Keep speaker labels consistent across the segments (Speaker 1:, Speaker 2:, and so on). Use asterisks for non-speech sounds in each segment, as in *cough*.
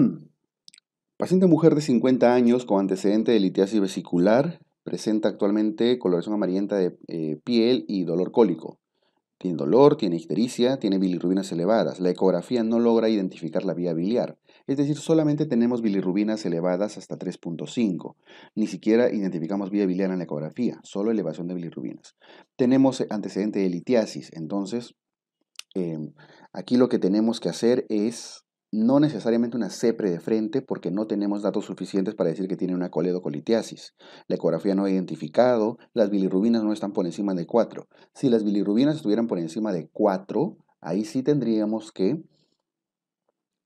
Speaker 1: *clears throat* Paciente mujer de 50 años con antecedente de litiasis vesicular presenta actualmente coloración amarillenta de eh, piel y dolor cólico. Tiene dolor, tiene ictericia, tiene bilirrubinas elevadas. La ecografía no logra identificar la vía biliar. Es decir, solamente tenemos bilirrubinas elevadas hasta 3.5. Ni siquiera identificamos vía biliar en la ecografía, solo elevación de bilirrubinas. Tenemos antecedente de litiasis, entonces em, aquí lo que tenemos que hacer es no necesariamente una cepre de frente porque no tenemos datos suficientes para decir que tiene una coledocolitiasis. La ecografía no ha identificado, las bilirrubinas no están por encima de 4. Si las bilirrubinas estuvieran por encima de 4, ahí sí tendríamos que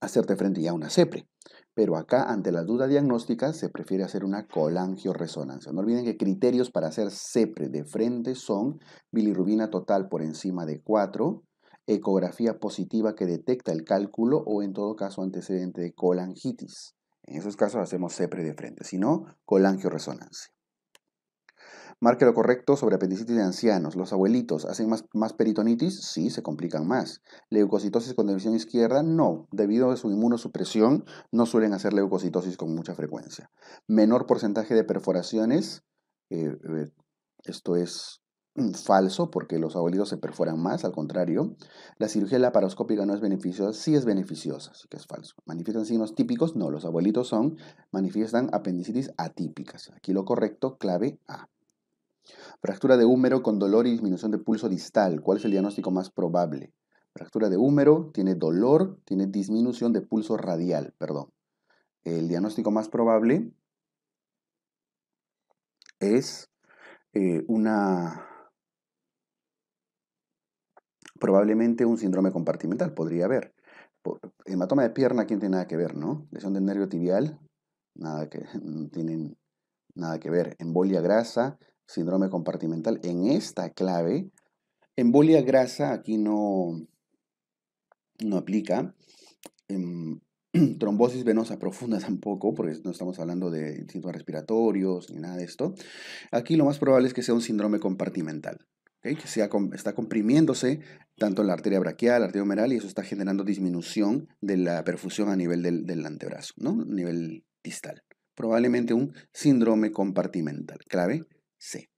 Speaker 1: hacerte frente ya a una cepre. Pero acá, ante la duda diagnóstica, se prefiere hacer una colangioresonancia. No olviden que criterios para hacer sepre de frente son bilirrubina total por encima de 4, ecografía positiva que detecta el cálculo o en todo caso antecedente de colangitis. En esos casos hacemos CEPRE de frente, si no, colangioresonancia. Marque lo correcto sobre apendicitis de ancianos. Los abuelitos hacen más, peritonitis, sí, se complican más. Leucocitosis con división izquierda, no. Debido a su inmunosupresión, no suelen hacer leucocitosis con mucha frecuencia. Menor porcentaje de perforaciones, eh, eh, esto es Mm, falso porque los abuelitos se perforan más, al contrario, la cirugía laparoscópica no es beneficiosa, sí es beneficiosa, así que es falso. ¿Manifiestan signos típicos? No, los abuelitos son, manifiestan apendicitis atípicas. Aquí lo correcto, clave A. Fractura de húmero con dolor y disminución de pulso distal, ¿cuál es el diagnóstico más probable? Fractura de húmero, tiene dolor, tiene disminución de pulso radial, perdón. El diagnóstico más probable es eh, una Probablemente un síndrome compartimental podría haber. hematoma de pierna, no tiene nada que ver, no? Lesión del nervio tibial, nada que, *laughs* no tienen nada que ver. Embolia grasa, síndrome compartimental. En esta clave, embolia grasa aquí no, no aplica. Em, *clears throat* trombosis venosa profunda *laughs* tampoco, porque no estamos hablando de síntomas respiratorios ni nada de esto. Aquí lo más probable es que sea un síndrome compartimental que está comprimiéndose tanto la arteria braquial, la arteria humeral, y eso está generando disminución de la perfusión a nivel del, antebrazo, ¿no? a nivel distal. Probablemente un síndrome compartimental. Clave C.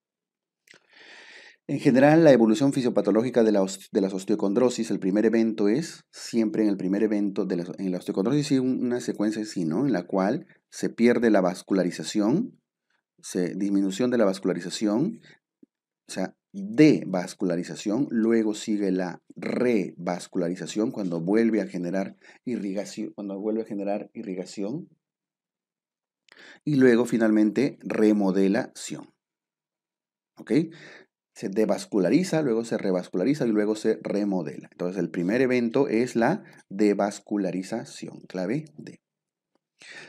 Speaker 1: En general, la evolución fisiopatológica de, la, de, las osteocondrosis, el primer evento es siempre en el primer evento de la, en la osteocondrosis, una secuencia en ¿no? En la cual se pierde la vascularización, se, disminución de la vascularización, o sea, devascularización, luego sigue la revascularización cuando vuelve a generar irrigación, cuando vuelve a generar irrigación y luego finalmente remodelación. ¿Ok? Se devasculariza, luego se revasculariza y luego se remodela. Entonces el primer evento es la devascularización, clave D.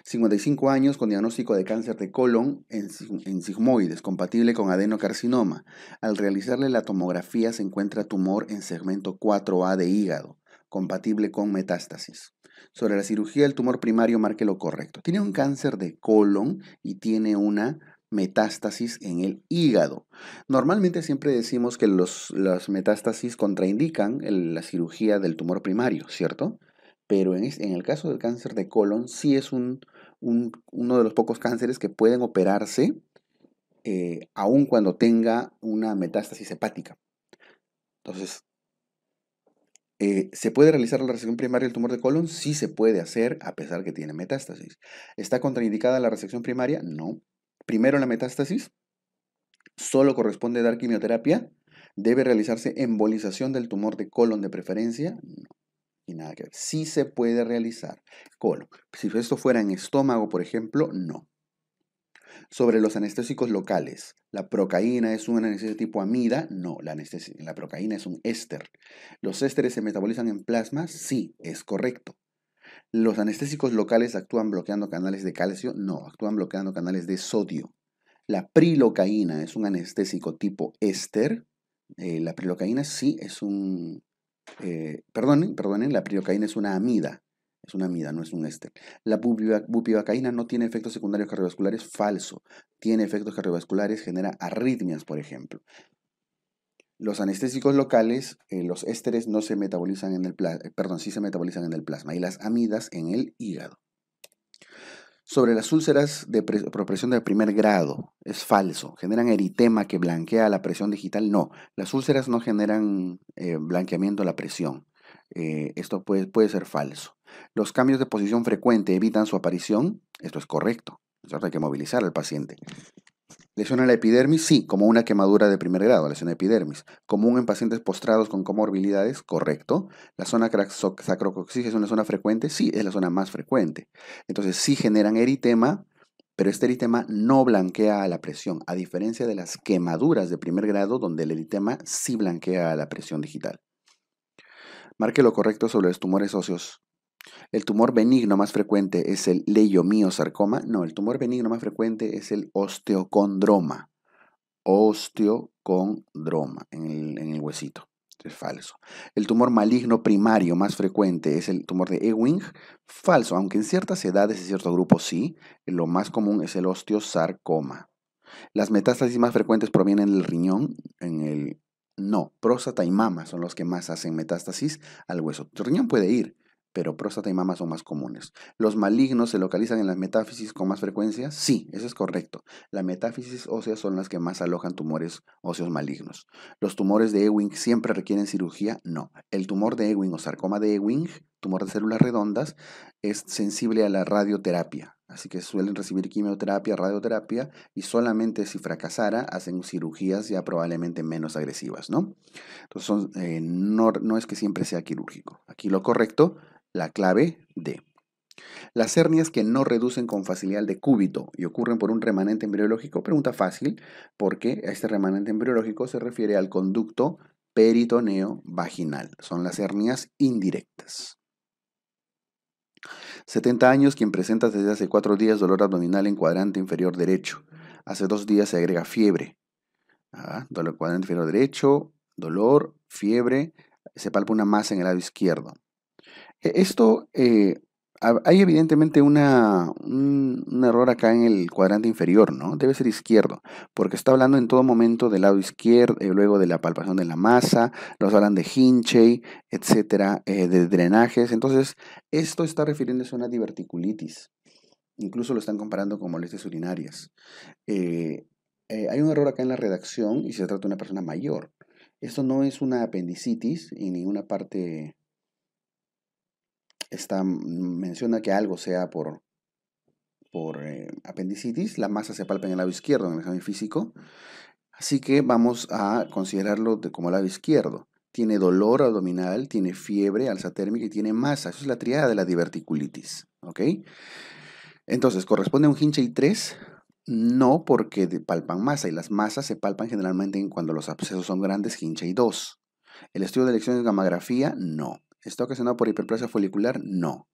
Speaker 1: 55 años con diagnóstico de cáncer de colon en, sigmoides, compatible con adenocarcinoma. Al realizarle la tomografía se encuentra tumor en segmento 4A de hígado, compatible con metástasis. Sobre la cirugía, del tumor primario marque lo correcto. Tiene un cáncer de colon y tiene una metástasis en el hígado. Normalmente siempre decimos que las metástasis contraindican la cirugía del tumor primario, ¿cierto? pero en, el caso del cáncer de colon sí es uno de los pocos cánceres que pueden operarse aún eh, aun cuando tenga una metástasis hepática. Entonces, eh, ¿Se puede realizar la resección primaria del tumor de colon? Sí se puede hacer a pesar que tiene metástasis. ¿Está contraindicada la resección primaria? No. Primero la metástasis. Solo corresponde dar quimioterapia. ¿Debe realizarse embolización del tumor de colon de preferencia? No y nada que ver. Sí se puede realizar colo. Si esto fuera en estómago, por ejemplo, no. Sobre los anestésicos locales, ¿la procaína es un anestésico tipo amida? No, la, la procaína es un éster. ¿Los ésteres se metabolizan en plasma? Sí, es correcto. ¿Los anestésicos locales actúan bloqueando canales de calcio? No, actúan bloqueando canales de sodio. La prilocaína es un anestésico tipo éster. Eh, la prilocaína sí es un eh, perdonen, perdonen, la priocaína es una amida, es una amida, no es un éster. La bupivacaína no tiene efectos secundarios cardiovasculares, falso. Tiene efectos cardiovasculares, genera arritmias, por ejemplo. Los anestésicos locales, eh, los ésteres no se metabolizan en el eh, perdón, sí se metabolizan en el plasma y las amidas en el hígado sobre las úlceras de presión de primer grado. Es falso. ¿Generan eritema que blanquea la presión digital? No. Las úlceras no generan eh, blanqueamiento a la presión. Eh, esto puede, puede, ser falso. Los cambios de posición frecuente evitan su aparición. Esto es correcto. hay que movilizar al paciente. Lesión a la epidermis, sí, como una quemadura de primer grado, lesión a epidermis. Común en pacientes postrados con comorbilidades, correcto. La zona sacrocoxis es una zona frecuente, sí, es la zona más frecuente. Entonces sí generan eritema, pero este eritema no blanquea a la presión, a diferencia de las quemaduras de primer grado donde el eritema sí blanquea a la presión digital. Marque lo correcto sobre los tumores óseos el tumor benigno más frecuente es el leiomiosarcoma. No, el tumor benigno más frecuente es el osteocondroma. Osteocondroma en el, en el huesito. Es falso. El tumor maligno primario más frecuente es el tumor de Ewing. Falso, aunque en ciertas edades y ciertos grupos sí. Lo más común es el osteosarcoma. Las metástasis más frecuentes provienen del riñón, en el no, próstata y mama son los que más hacen metástasis al hueso. El riñón puede ir, pero próstata y mama son más comunes. ¿Los malignos se localizan en las metáfisis con más frecuencia? Sí, eso es correcto. La metáfisis óseas son las que más alojan tumores óseos malignos. ¿Los tumores de Ewing siempre requieren cirugía? No. El tumor de Ewing o sarcoma de Ewing, tumor de células redondas, es sensible a la radioterapia. Así que suelen recibir quimioterapia, radioterapia y solamente si fracasara hacen cirugías ya probablemente menos agresivas, ¿no? Entonces eh, no, no es que siempre sea quirúrgico. Aquí lo correcto la clave D. Las hernias que no reducen con facilidad de cúbito y ocurren por un remanente embriológico, pregunta fácil, porque este remanente embriológico se refiere al conducto peritoneo vaginal. Son las hernias indirectas. 70 años, quien presenta desde hace 4 días dolor abdominal en cuadrante inferior derecho. Hace 2 días se agrega fiebre. Ah, dolor cuadrante inferior derecho, dolor, fiebre, se palpa una masa en el lado izquierdo. E-, esto, eh, hay evidentemente una, un, error acá en el cuadrante inferior, ¿no? Debe ser izquierdo, porque está hablando en todo momento del lado izquierdo, eh, luego de la palpación de la masa, nos hablan de hinche, etcétera, eh, de drenajes. Entonces, esto está refiriéndose a una diverticulitis. Incluso lo están comparando con molestias urinarias. hay un error acá en la redacción y se trata de una persona mayor. Esto no es una apendicitis y ninguna parte esta menciona que algo sea por, por eh, apendicitis, la masa se palpa en el lado izquierdo, en el examen físico, así que vamos a considerarlo de, como lado izquierdo. Tiene dolor abdominal, tiene fiebre, alza térmica y tiene masa. Eso es la triada de la diverticulitis. ¿ok? Entonces, ¿corresponde a un y 3? No, porque palpan masa y las masas se palpan generalmente cuando los abscesos son grandes, y 2. El estudio de elección de gammagrafía, no. ¿Está ocasionado por hiperplasia folicular? No.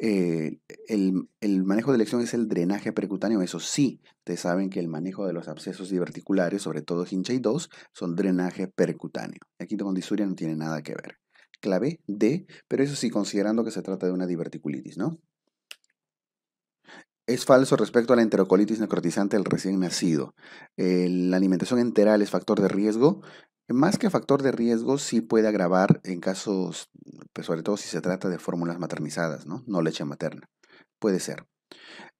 Speaker 1: Eh, el, manejo de elección es el drenaje percutáneo. Eso sí, ustedes saben que el manejo de los abscesos diverticulares, sobre todo hincha y 2, son drenaje percutáneo. Aquí con disuria no tiene nada que ver. Clave D, pero eso sí, considerando que se trata de una diverticulitis, ¿no? Es falso respecto a la enterocolitis necrotizante del recién nacido. la alimentación enteral es factor de riesgo. Más que factor de riesgo, sí puede agravar en casos, pues, sobre todo si se trata de fórmulas maternizadas, ¿no? No leche materna. Puede ser.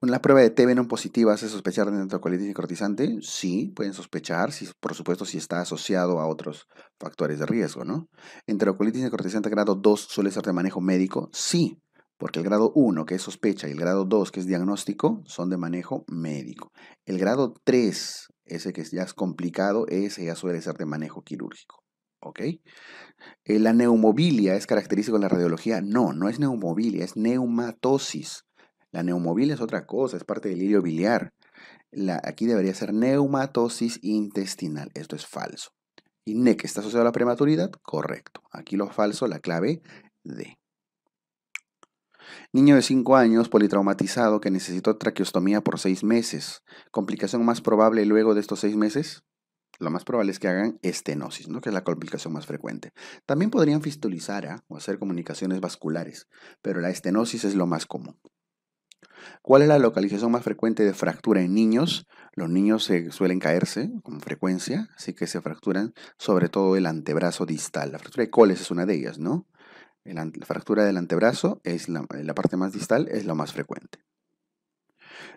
Speaker 1: ¿La prueba de T venom positiva hace sospechar de y necrotizante? Sí, pueden sospechar, si, por supuesto, si está asociado a otros factores de riesgo, ¿no? ¿Enterocolitis cortisante grado 2 suele ser de manejo médico? Sí, porque el grado 1, que es sospecha, y el grado 2, que es diagnóstico, son de manejo médico. El grado 3, ese que ya es complicado, ese ya suele ser de manejo quirúrgico. ¿Ok? Eh, ¿La neumobilia es característica en la radiología? No, no es neumobilia, es neumatosis. La neumobilia es otra cosa, es parte del hirio biliar. La, aquí debería ser neumatosis intestinal. Esto es falso. Y NEC está asociado a la prematuridad, correcto. Aquí lo falso, la clave D. Niño de 5 años, politraumatizado, que necesitó traqueostomía por 6 meses. ¿Complicación más probable luego de estos 6 meses? Lo más probable es que hagan estenosis, ¿no? que es la complicación más frecuente. También podrían fistulizar ¿ah? o hacer comunicaciones vasculares, pero la estenosis es lo más común. ¿Cuál es la localización más frecuente de fractura en niños? Los niños se suelen caerse con frecuencia, así que se fracturan sobre todo el antebrazo distal. La fractura de coles es una de ellas, ¿no? la fractura del antebrazo es la, eh, parte más distal, es la más frecuente.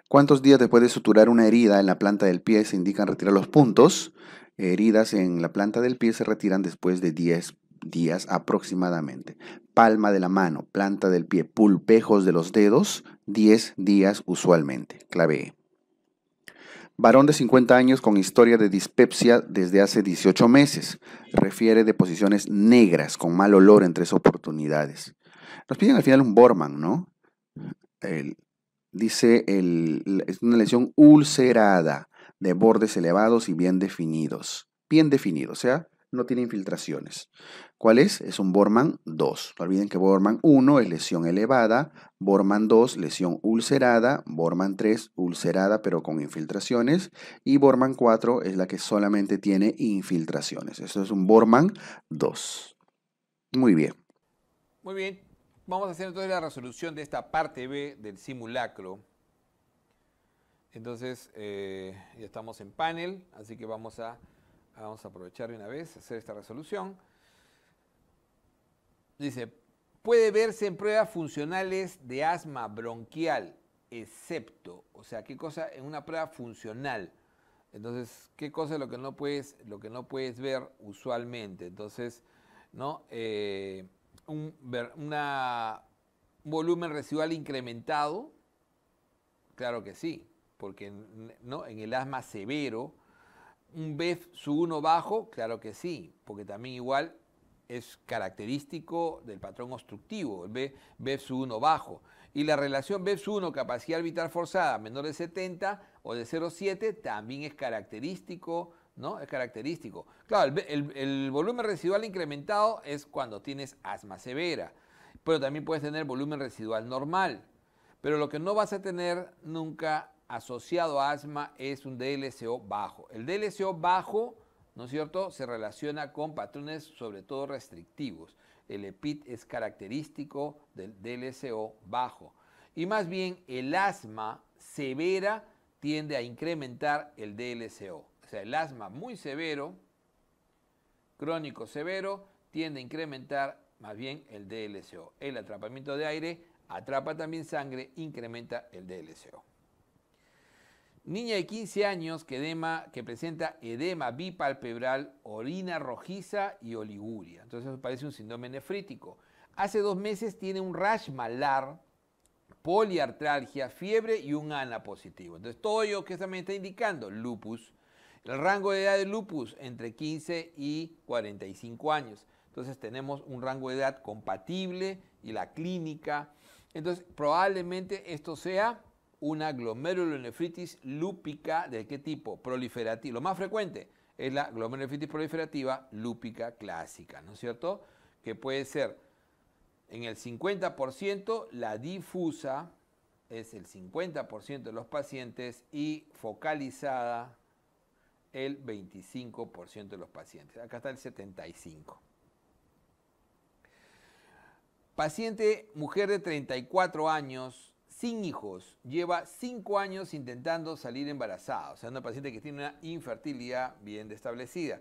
Speaker 1: ¿Cuántos días después de suturar una herida en la planta del pie se indican retirar los puntos? Heridas en la planta del pie se retiran después de 10 días aproximadamente. Palma de la mano, planta del pie, pulpejos de los dedos, 10 días usualmente. Clave e. Varón de 50 años con historia de dispepsia desde hace 18 meses. Refiere de posiciones negras con mal olor en tres oportunidades. Nos piden al final un Borman, ¿no? dice, es una lesión ulcerada de bordes elevados y bien definidos. Bien definidos, o sea, no tiene infiltraciones. ¿Cuál es? Es un Borman 2. No olviden que Borman 1 es lesión elevada, Borman 2 lesión ulcerada, Borman 3 ulcerada pero con infiltraciones y Borman 4 es la que solamente tiene infiltraciones. Eso es un Borman 2. Muy bien.
Speaker 2: Muy bien. Vamos a hacer entonces la resolución de esta parte B del simulacro. Entonces eh, ya estamos en panel, así que vamos a, vamos a aprovechar de una vez hacer esta resolución. Dice, puede verse en pruebas funcionales de asma bronquial, excepto, o sea, qué cosa en una prueba funcional. Entonces, qué cosa es lo que no puedes, lo que no puedes ver usualmente. Entonces, ¿no? Eh, un, volumen residual incrementado, claro que sí, porque ¿no? en el asma severo, un BEF sub 1 bajo, claro que sí, porque también igual es característico del patrón obstructivo, el B, 1 bajo. Y la relación BEPS1 capacidad vital forzada menor de 70 o de 0,7 también es característico, ¿no? Es característico. Claro, el volumen residual incrementado es cuando tienes asma severa, pero también puedes tener volumen residual normal. Pero lo que no vas a tener nunca asociado a asma es un DLCO bajo. El DLCO bajo ¿no es cierto? Se relaciona con patrones sobre todo restrictivos. El EPIT es característico del DLCO bajo. Y más bien el asma severa tiende a incrementar el DLCO. O sea, el asma muy severo, crónico severo, tiende a incrementar más bien el DLCO. El atrapamiento de aire atrapa también sangre, incrementa el DLCO. Niña de 15 años que, presenta edema bipalpebral, orina rojiza y oliguria. Entonces eso parece un síndrome nefrítico. Hace dos meses tiene un rash malar, poliartralgia, fiebre y un ANA positivo. Entonces todo ello que también está indicando lupus. El rango de edad de lupus entre 15 y 45 años. Entonces tenemos un rango de edad compatible y la clínica. Entonces probablemente esto sea una glomerulonefritis lúpica, ¿de qué tipo? Proliferativa. Lo más frecuente es la glomerulonefritis proliferativa lúpica clásica, ¿no es cierto? Que puede ser en el 50% la difusa, es el 50% de los pacientes, y focalizada el 25% de los pacientes. Acá está el 75%. Paciente, mujer de 34 años, sin hijos, lleva cinco años intentando salir embarazada, o sea, una paciente que tiene una infertilidad bien establecida.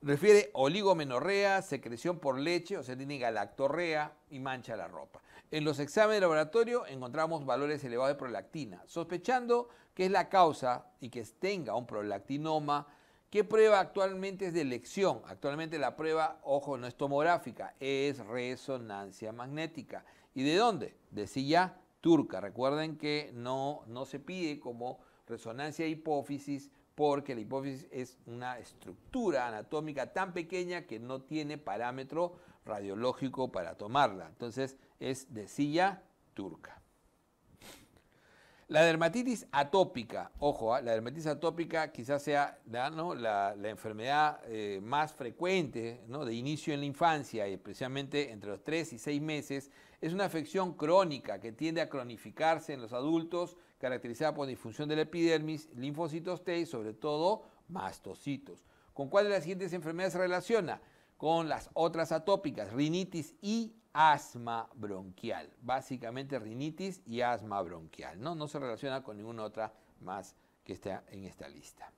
Speaker 2: Refiere oligomenorrea, secreción por leche, o sea, tiene galactorrea y mancha la ropa. En los exámenes de laboratorio encontramos valores elevados de prolactina, sospechando que es la causa y que tenga un prolactinoma. ¿Qué prueba actualmente es de elección? Actualmente la prueba, ojo, no es tomográfica, es resonancia magnética. ¿Y de dónde? De silla turca. Recuerden que no, no se pide como resonancia de hipófisis porque la hipófisis es una estructura anatómica tan pequeña que no tiene parámetro radiológico para tomarla. Entonces es de silla turca. La dermatitis atópica, ojo, ¿ah? la dermatitis atópica quizás sea la, enfermedad eh, más frecuente ¿no? de inicio en la infancia, y especialmente entre los 3 y 6 meses, es una afección crónica que tiende a cronificarse en los adultos, caracterizada por disfunción de la epidermis, linfocitos T y sobre todo mastocitos. ¿Con cuál de las siguientes enfermedades se relaciona? Con las otras atópicas, rinitis y asma bronquial. Básicamente rinitis y asma bronquial. No, no se relaciona con ninguna otra más que está en esta lista.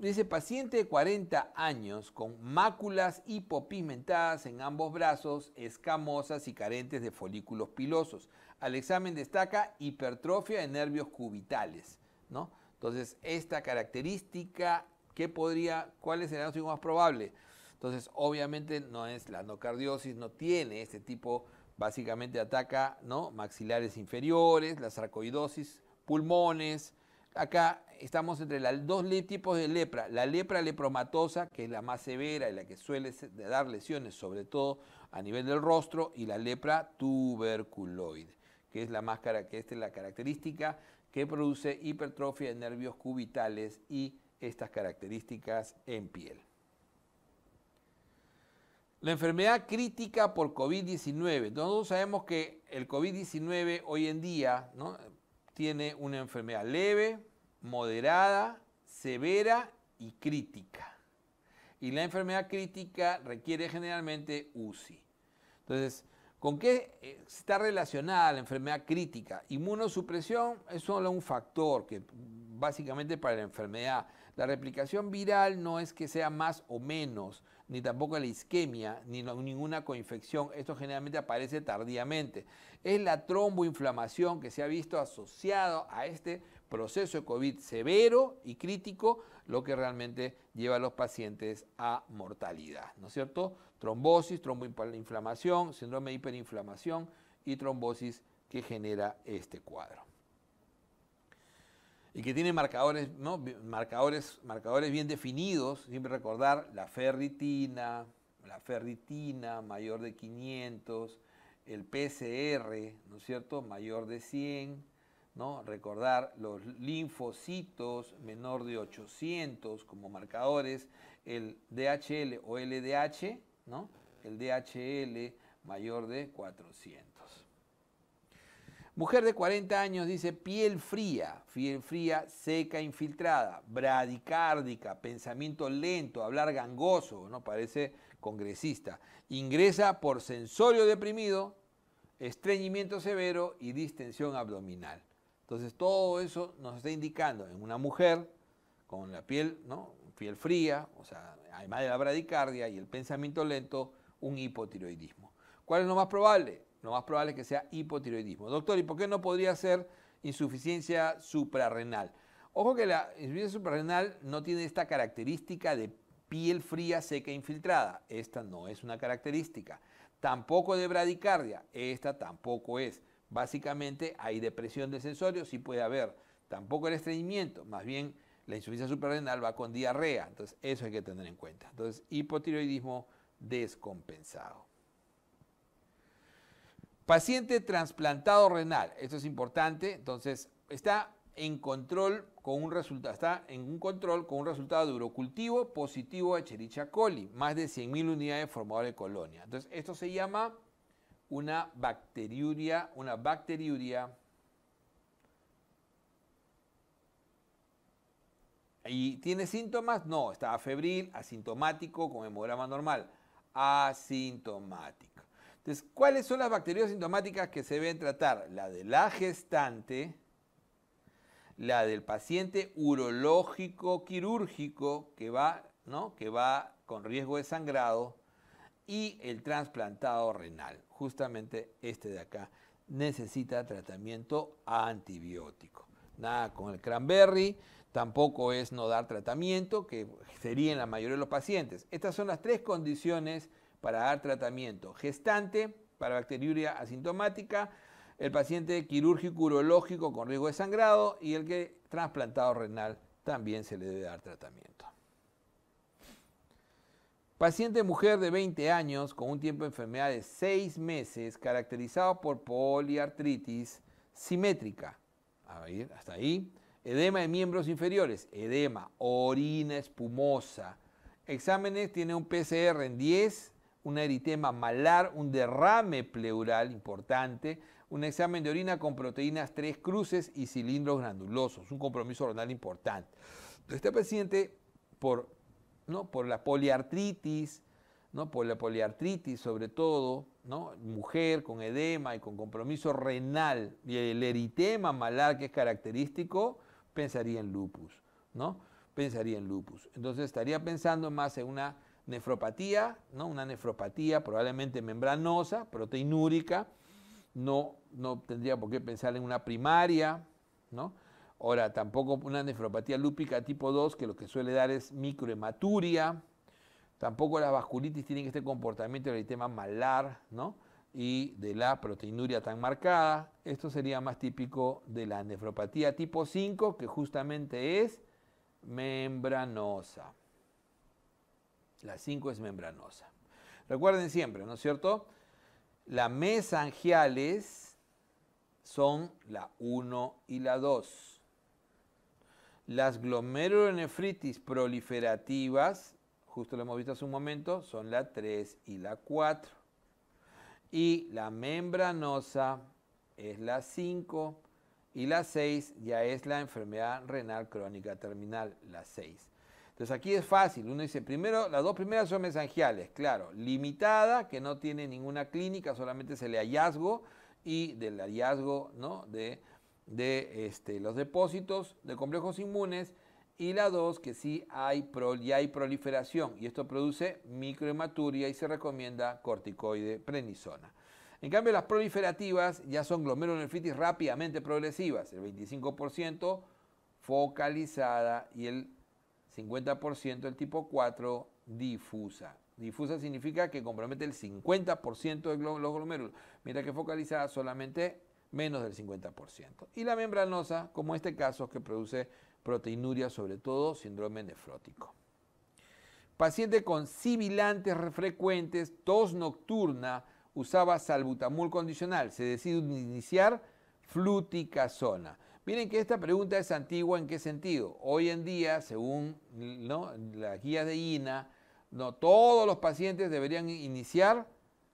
Speaker 2: Dice, paciente de 40 años con máculas hipopigmentadas en ambos brazos, escamosas y carentes de folículos pilosos. Al examen destaca hipertrofia de nervios cubitales, ¿no? Entonces, esta característica, ¿qué podría, cuál es el diagnóstico más probable? Entonces, obviamente no es la endocardiosis, no tiene este tipo, básicamente ataca, ¿no? Maxilares inferiores, la sarcoidosis, pulmones, Acá estamos entre los dos tipos de lepra. La lepra lepromatosa, que es la más severa y la que suele dar lesiones, sobre todo a nivel del rostro, y la lepra tuberculoide, que es la, más, que esta es la característica que produce hipertrofia de nervios cubitales y estas características en piel. La enfermedad crítica por COVID-19. Todos sabemos que el COVID-19 hoy en día, ¿no? tiene una enfermedad leve, moderada, severa y crítica. Y la enfermedad crítica requiere generalmente UCI. Entonces, ¿con qué eh, está relacionada la enfermedad crítica? Inmunosupresión es solo un factor que básicamente para la enfermedad. La replicación viral no es que sea más o menos, ni tampoco la isquemia, ni ninguna coinfección. Esto generalmente aparece tardíamente. Es la tromboinflamación que se ha visto asociado a este proceso de COVID severo y crítico, lo que realmente lleva a los pacientes a mortalidad, ¿no es cierto? Trombosis, tromboinflamación, síndrome de hiperinflamación y trombosis que genera este cuadro y que tiene marcadores, marcadores, marcadores bien definidos, siempre recordar la ferritina, la ferritina mayor de 500, el PCR, ¿no es cierto?, mayor de 100, ¿no? Recordar los linfocitos menor de 800 como marcadores, el DHL o LDH, ¿no? El DHL mayor de 400. Mujer de 40 años dice piel fría, piel fría, seca, infiltrada, bradicárdica, pensamiento lento, hablar gangoso, ¿no? Parece congresista. Ingresa por sensorio deprimido, estreñimiento severo y distensión abdominal. Entonces todo eso nos está indicando en una mujer con la piel, ¿no? piel fría, o sea, además de la bradicardia y el pensamiento lento, un hipotiroidismo. ¿Cuál es lo más probable? Lo más probable es que sea hipotiroidismo. Doctor, ¿y por qué no podría ser insuficiencia suprarrenal? Ojo que la insuficiencia suprarrenal no tiene esta característica de piel fría, seca, e infiltrada. Esta no es una característica. Tampoco de bradicardia. Esta tampoco es. Básicamente hay depresión de sensorio, sí puede haber. Tampoco el estreñimiento, más bien la insuficiencia suprarrenal va con diarrea. Entonces, eso hay que tener en cuenta. Entonces, hipotiroidismo descompensado. Paciente trasplantado renal, esto es importante, entonces está en control con un resultado, está en un control con un resultado de urocultivo positivo a Chericha coli, más de 100.000 unidades formador de colonia. Entonces, esto se llama una bacteriuria, una bacteriuria ¿Y tiene síntomas? No, está febril, asintomático, con hemograma normal. Asintomático. ¿cuáles son las bacterias sintomáticas que se deben tratar? La de la gestante, la del paciente urológico quirúrgico que va, que va con riesgo de sangrado y el trasplantado renal. Justamente este de acá necesita tratamiento antibiótico. Nada con el cranberry, tampoco es no dar tratamiento, que sería en la mayoría de los pacientes. Estas son las tres condiciones para dar tratamiento. Gestante para bacteriuria asintomática, el paciente quirúrgico urológico con riesgo de sangrado y el que trasplantado renal también se le debe dar tratamiento. Paciente mujer de 20 años con un tiempo de enfermedad de 6 meses caracterizado por poliartritis simétrica. A ver, hasta ahí. Edema de miembros inferiores, edema, orina espumosa. Exámenes tiene un PCR en 10 un eritema malar, un derrame pleural importante, un examen de orina con proteínas tres cruces y cilindros granulosos, un compromiso renal importante. Este paciente, por, ¿no? por la poliartritis, ¿no? por la poliartritis sobre todo, ¿no? mujer con edema y con compromiso renal y el eritema malar que es característico, pensaría en lupus, ¿no? Pensaría en lupus. Entonces estaría pensando más en una nefropatía, ¿no? una nefropatía probablemente membranosa, proteinúrica, no, tendría por qué pensar en una primaria, Ahora, tampoco una nefropatía lúpica tipo 2, que lo que suele dar es microhematuria, tampoco las vasculitis tienen este comportamiento del sistema malar, ¿no? Y de la proteinuria tan marcada, esto sería más típico de la nefropatía tipo 5, que justamente es membranosa. La 5 es membranosa. Recuerden siempre, ¿no es cierto? Las mesangiales son la 1 y la 2. Las glomerulonefritis proliferativas, justo lo hemos visto hace un momento, son la 3 y la 4. Y la membranosa es la 5 y la 6 ya es la enfermedad renal crónica terminal, la 6. Entonces aquí es fácil, uno dice, primero, las dos primeras son mesangiales, claro, limitada, que no tiene ninguna clínica, solamente se le hallazgo y del hallazgo ¿no? de, este, los depósitos de complejos inmunes, y la dos, que sí hay, ya hay proliferación, y esto produce microhematuria y se recomienda corticoide prenisona. En cambio, las proliferativas ya son glomerulonefritis rápidamente progresivas, el 25% focalizada y el 50% del tipo 4 difusa. Difusa significa que compromete el 50% de los glomérulos, mientras que focalizada solamente menos del 50%. Y la membranosa, como este caso, que produce proteinuria, sobre todo síndrome nefrótico. Paciente con sibilantes frecuentes, tos nocturna, usaba salbutamol condicional. Se decide iniciar fluticasona. Miren que esta pregunta es antigua en qué sentido. Hoy en día, según las guías de INA, no, todos los pacientes deberían iniciar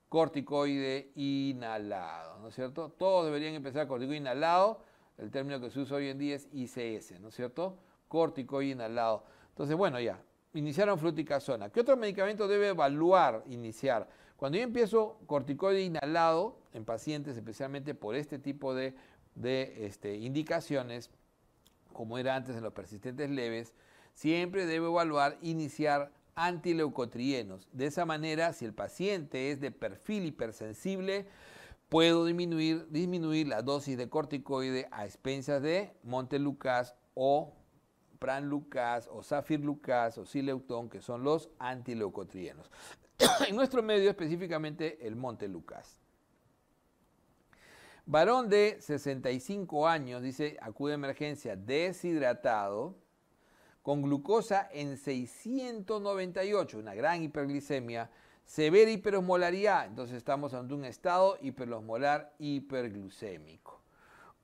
Speaker 2: corticoide inhalado, ¿no es cierto? Todos deberían empezar corticoide inhalado. El término que se usa hoy en día es ICS, ¿no es cierto? Corticoide inhalado. Entonces, bueno, ya, iniciaron fluticasona. ¿Qué otro medicamento debe evaluar iniciar? Cuando yo empiezo corticoide inhalado en pacientes, especialmente por este tipo de de este, indicaciones, como era antes en los persistentes leves, siempre debe evaluar iniciar antileucotrienos. De esa manera, si el paciente es de perfil hipersensible, puedo disminuir, disminuir la dosis de corticoide a expensas de Montelucas o Lucas o Lucas o Sileuton, que son los antileucotrienos. *coughs* en nuestro medio específicamente el Montelucas. Varón de 65 años, dice, acude a emergencia deshidratado, con glucosa en 698, una gran hiperglicemia, severa hiperosmolaridad, entonces estamos ante un estado hiperosmolar hiperglucémico.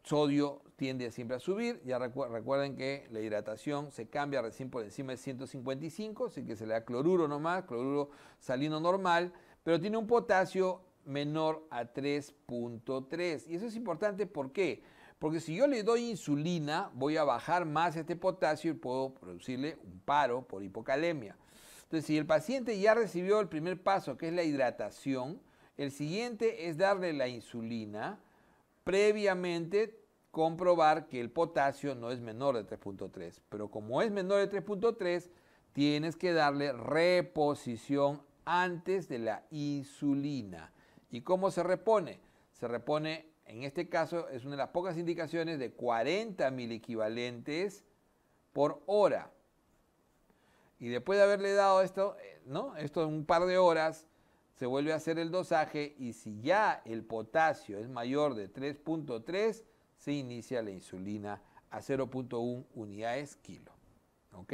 Speaker 2: Sodio tiende siempre a subir, ya recuerden que la hidratación se cambia recién por encima de 155, así que se le da cloruro nomás, cloruro salino normal, pero tiene un potasio menor a 3.3. Y eso es importante, ¿por Porque si yo le doy insulina, voy a bajar más este potasio y puedo producirle un paro por hipocalemia. Entonces, si el paciente ya recibió el primer paso, que es la hidratación, el siguiente es darle la insulina, previamente comprobar que el potasio no es menor de 3.3. Pero como es menor de 3.3, tienes que darle reposición antes de la insulina. ¿Y cómo se repone? Se repone, en este caso, es una de las pocas indicaciones de 40 mil equivalentes por hora. Y después de haberle dado esto, eh, ¿no? Esto en un par de horas, se vuelve a hacer el dosaje y si ya el potasio es mayor de 3.3, se inicia la insulina a 0.1 unidades kilo. ¿Ok?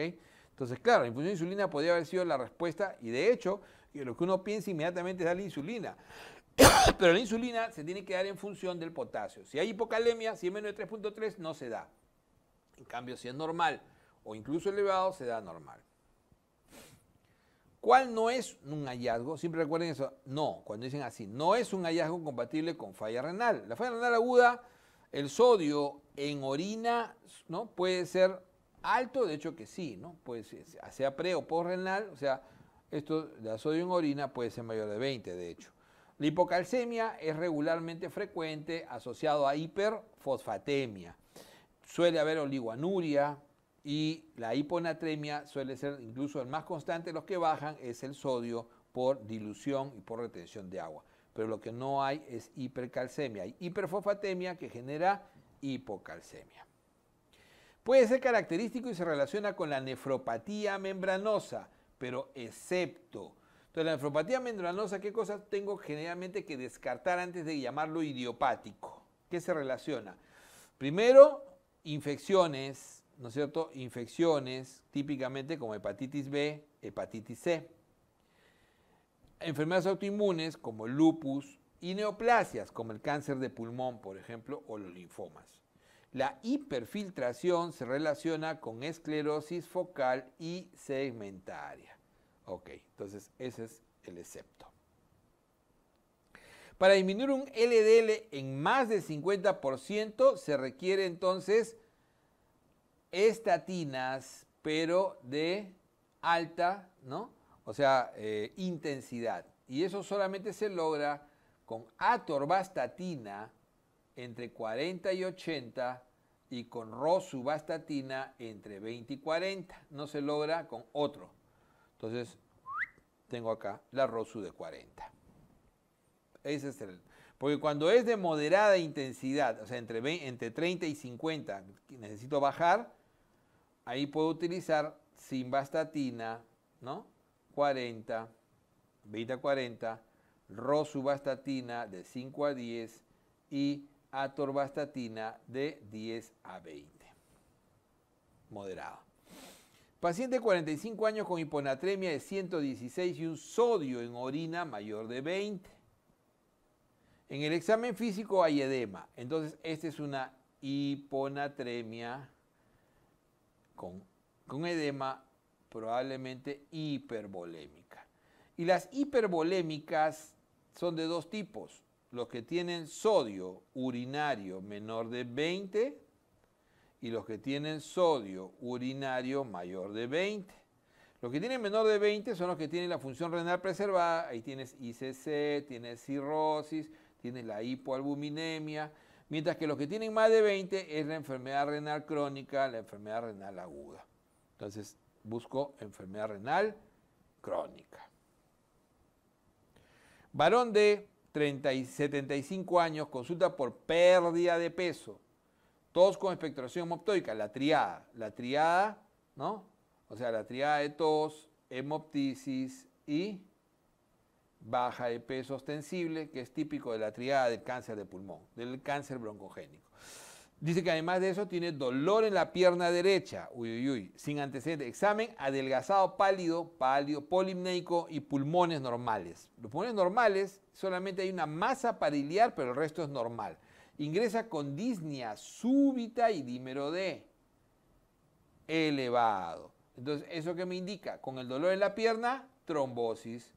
Speaker 2: Entonces, claro, la infusión de insulina podría haber sido la respuesta y de hecho, lo que uno piensa inmediatamente es la insulina. *coughs* Pero la insulina se tiene que dar en función del potasio. Si hay hipocalemia, si es menos de 3.3, no se da. En cambio, si es normal o incluso elevado, se da normal. ¿Cuál no es un hallazgo? Siempre recuerden eso. No, cuando dicen así, no es un hallazgo compatible con falla renal. La falla renal aguda, el sodio en orina, ¿no? Puede ser alto, de hecho que sí, ¿no? Puede sea pre o postrenal, o sea, esto, la sodio en orina puede ser mayor de 20, de hecho. La hipocalcemia es regularmente frecuente asociado a hiperfosfatemia. Suele haber oliguanuria y la hiponatremia suele ser incluso el más constante. Los que bajan es el sodio por dilución y por retención de agua. Pero lo que no hay es hipercalcemia. Hay hiperfosfatemia que genera hipocalcemia. Puede ser característico y se relaciona con la nefropatía membranosa, pero excepto entonces, la nefropatía membranosa, ¿qué cosas tengo generalmente que descartar antes de llamarlo idiopático? ¿Qué se relaciona? Primero, infecciones, ¿no es cierto? Infecciones, típicamente como hepatitis B, hepatitis C. Enfermedades autoinmunes como el lupus y neoplasias como el cáncer de pulmón, por ejemplo, o los linfomas. La hiperfiltración se relaciona con esclerosis focal y segmentaria. Ok, entonces ese es el excepto. Para disminuir un LDL en más del 50% se requiere entonces estatinas, pero de alta, ¿no? O sea, eh, intensidad. Y eso solamente se logra con atorvastatina entre 40 y 80 y con rosuvastatina entre 20 y 40. No se logra con otro. Entonces, tengo acá la ROSU de 40. Ese es el, porque cuando es de moderada intensidad, o sea, entre, entre 30 y 50, necesito bajar, ahí puedo utilizar simvastatina, ¿no? 40, 20 a 40, rosuvastatina de 5 a 10 y atorvastatina de 10 a 20. Moderado. Paciente de 45 años con hiponatremia de 116 y un sodio en orina mayor de 20. En el examen físico hay edema. Entonces, esta es una hiponatremia con, con edema probablemente hipervolémica. Y las hipervolémicas son de dos tipos. Los que tienen sodio urinario menor de 20 y los que tienen sodio urinario mayor de 20. Los que tienen menor de 20 son los que tienen la función renal preservada. Ahí tienes ICC, tienes cirrosis, tienes la hipoalbuminemia. Mientras que los que tienen más de 20 es la enfermedad renal crónica, la enfermedad renal aguda. Entonces busco enfermedad renal crónica. Varón de 30 y 75 años consulta por pérdida de peso Tos con espectración hemoptoica, la triada. La triada, ¿no? O sea, la triada de tos, hemoptisis y baja de peso ostensible, que es típico de la triada del cáncer de pulmón, del cáncer broncogénico. Dice que además de eso tiene dolor en la pierna derecha, uy, uy, uy, sin antecedentes. Examen adelgazado pálido, pálido, polimneico y pulmones normales. Los pulmones normales solamente hay una masa pariliar, pero el resto es normal. Ingresa con disnea súbita y dímero D. Elevado. Entonces, ¿eso que me indica? Con el dolor en la pierna, trombosis,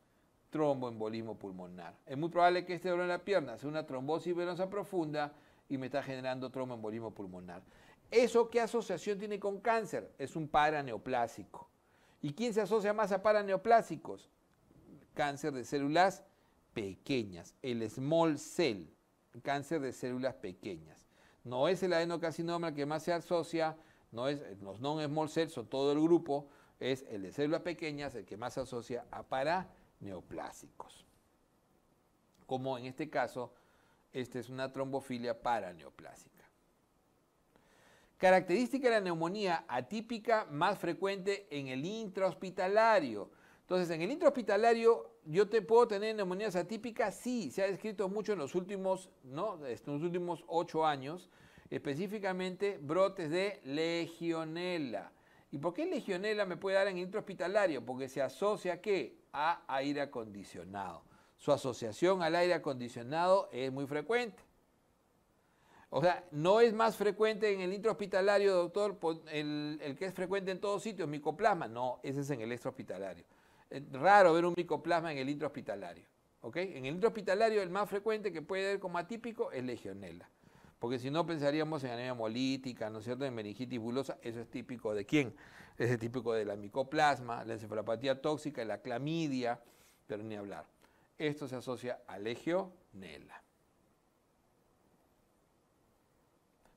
Speaker 2: tromboembolismo pulmonar. Es muy probable que este dolor en la pierna sea una trombosis venosa profunda y me está generando tromboembolismo pulmonar. ¿Eso qué asociación tiene con cáncer? Es un paraneoplásico. ¿Y quién se asocia más a paraneoplásicos? Cáncer de células pequeñas, el small cell cáncer de células pequeñas. No es el adenocarcinoma el que más se asocia, no es los non-small cells o todo el grupo, es el de células pequeñas el que más se asocia a paraneoplásicos. Como en este caso, esta es una trombofilia paraneoplásica. Característica de la neumonía atípica más frecuente en el intrahospitalario. Entonces, en el intrahospitalario ¿Yo te puedo tener neumonías atípicas? Sí, se ha descrito mucho en los últimos, ¿no? Este, en los últimos ocho años, específicamente brotes de legionela. ¿Y por qué legionela me puede dar en el intrahospitalario? Porque se asocia ¿qué? a aire acondicionado. Su asociación al aire acondicionado es muy frecuente. O sea, no es más frecuente en el intrahospitalario, doctor, el, el que es frecuente en todos sitios, micoplasma. No, ese es en el extrahospitalario raro ver un micoplasma en el intrahospitalario. En el intrahospitalario el más frecuente que puede haber como atípico es legionela. Porque si no pensaríamos en anemia hemolítica, ¿no es cierto?, en meningitis bulosa, eso es típico de quién? Es típico de la micoplasma, la encefalopatía tóxica, la clamidia, pero ni hablar. Esto se asocia a legionela.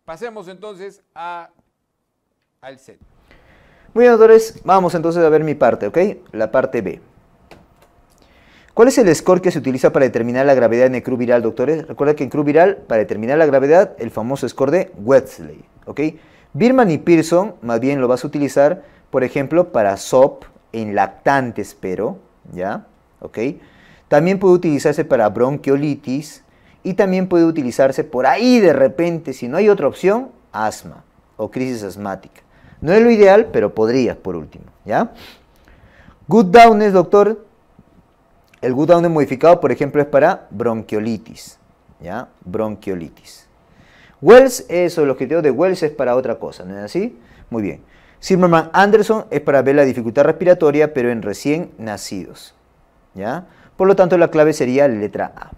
Speaker 2: Pasemos entonces a, al set.
Speaker 3: Muy bien, doctores, vamos entonces a ver mi parte, ¿ok? La parte B. ¿Cuál es el score que se utiliza para determinar la gravedad en el viral, doctores? Recuerda que en CRU viral, para determinar la gravedad, el famoso score de Wesley, ¿ok? Birman y Pearson, más bien lo vas a utilizar, por ejemplo, para SOP en lactantes, pero, ¿ya? ¿Ok? También puede utilizarse para bronquiolitis y también puede utilizarse por ahí de repente, si no hay otra opción, asma o crisis asmática. No es lo ideal, pero podrías por último, ¿ya? Good down es, doctor, el good down modificado, por ejemplo, es para bronquiolitis, ¿ya? Bronquiolitis. Wells, eso, los criterios de Wells es para otra cosa, ¿no es así? Muy bien. Zimmerman Anderson es para ver la dificultad respiratoria, pero en recién nacidos, ¿ya? Por lo tanto, la clave sería letra A.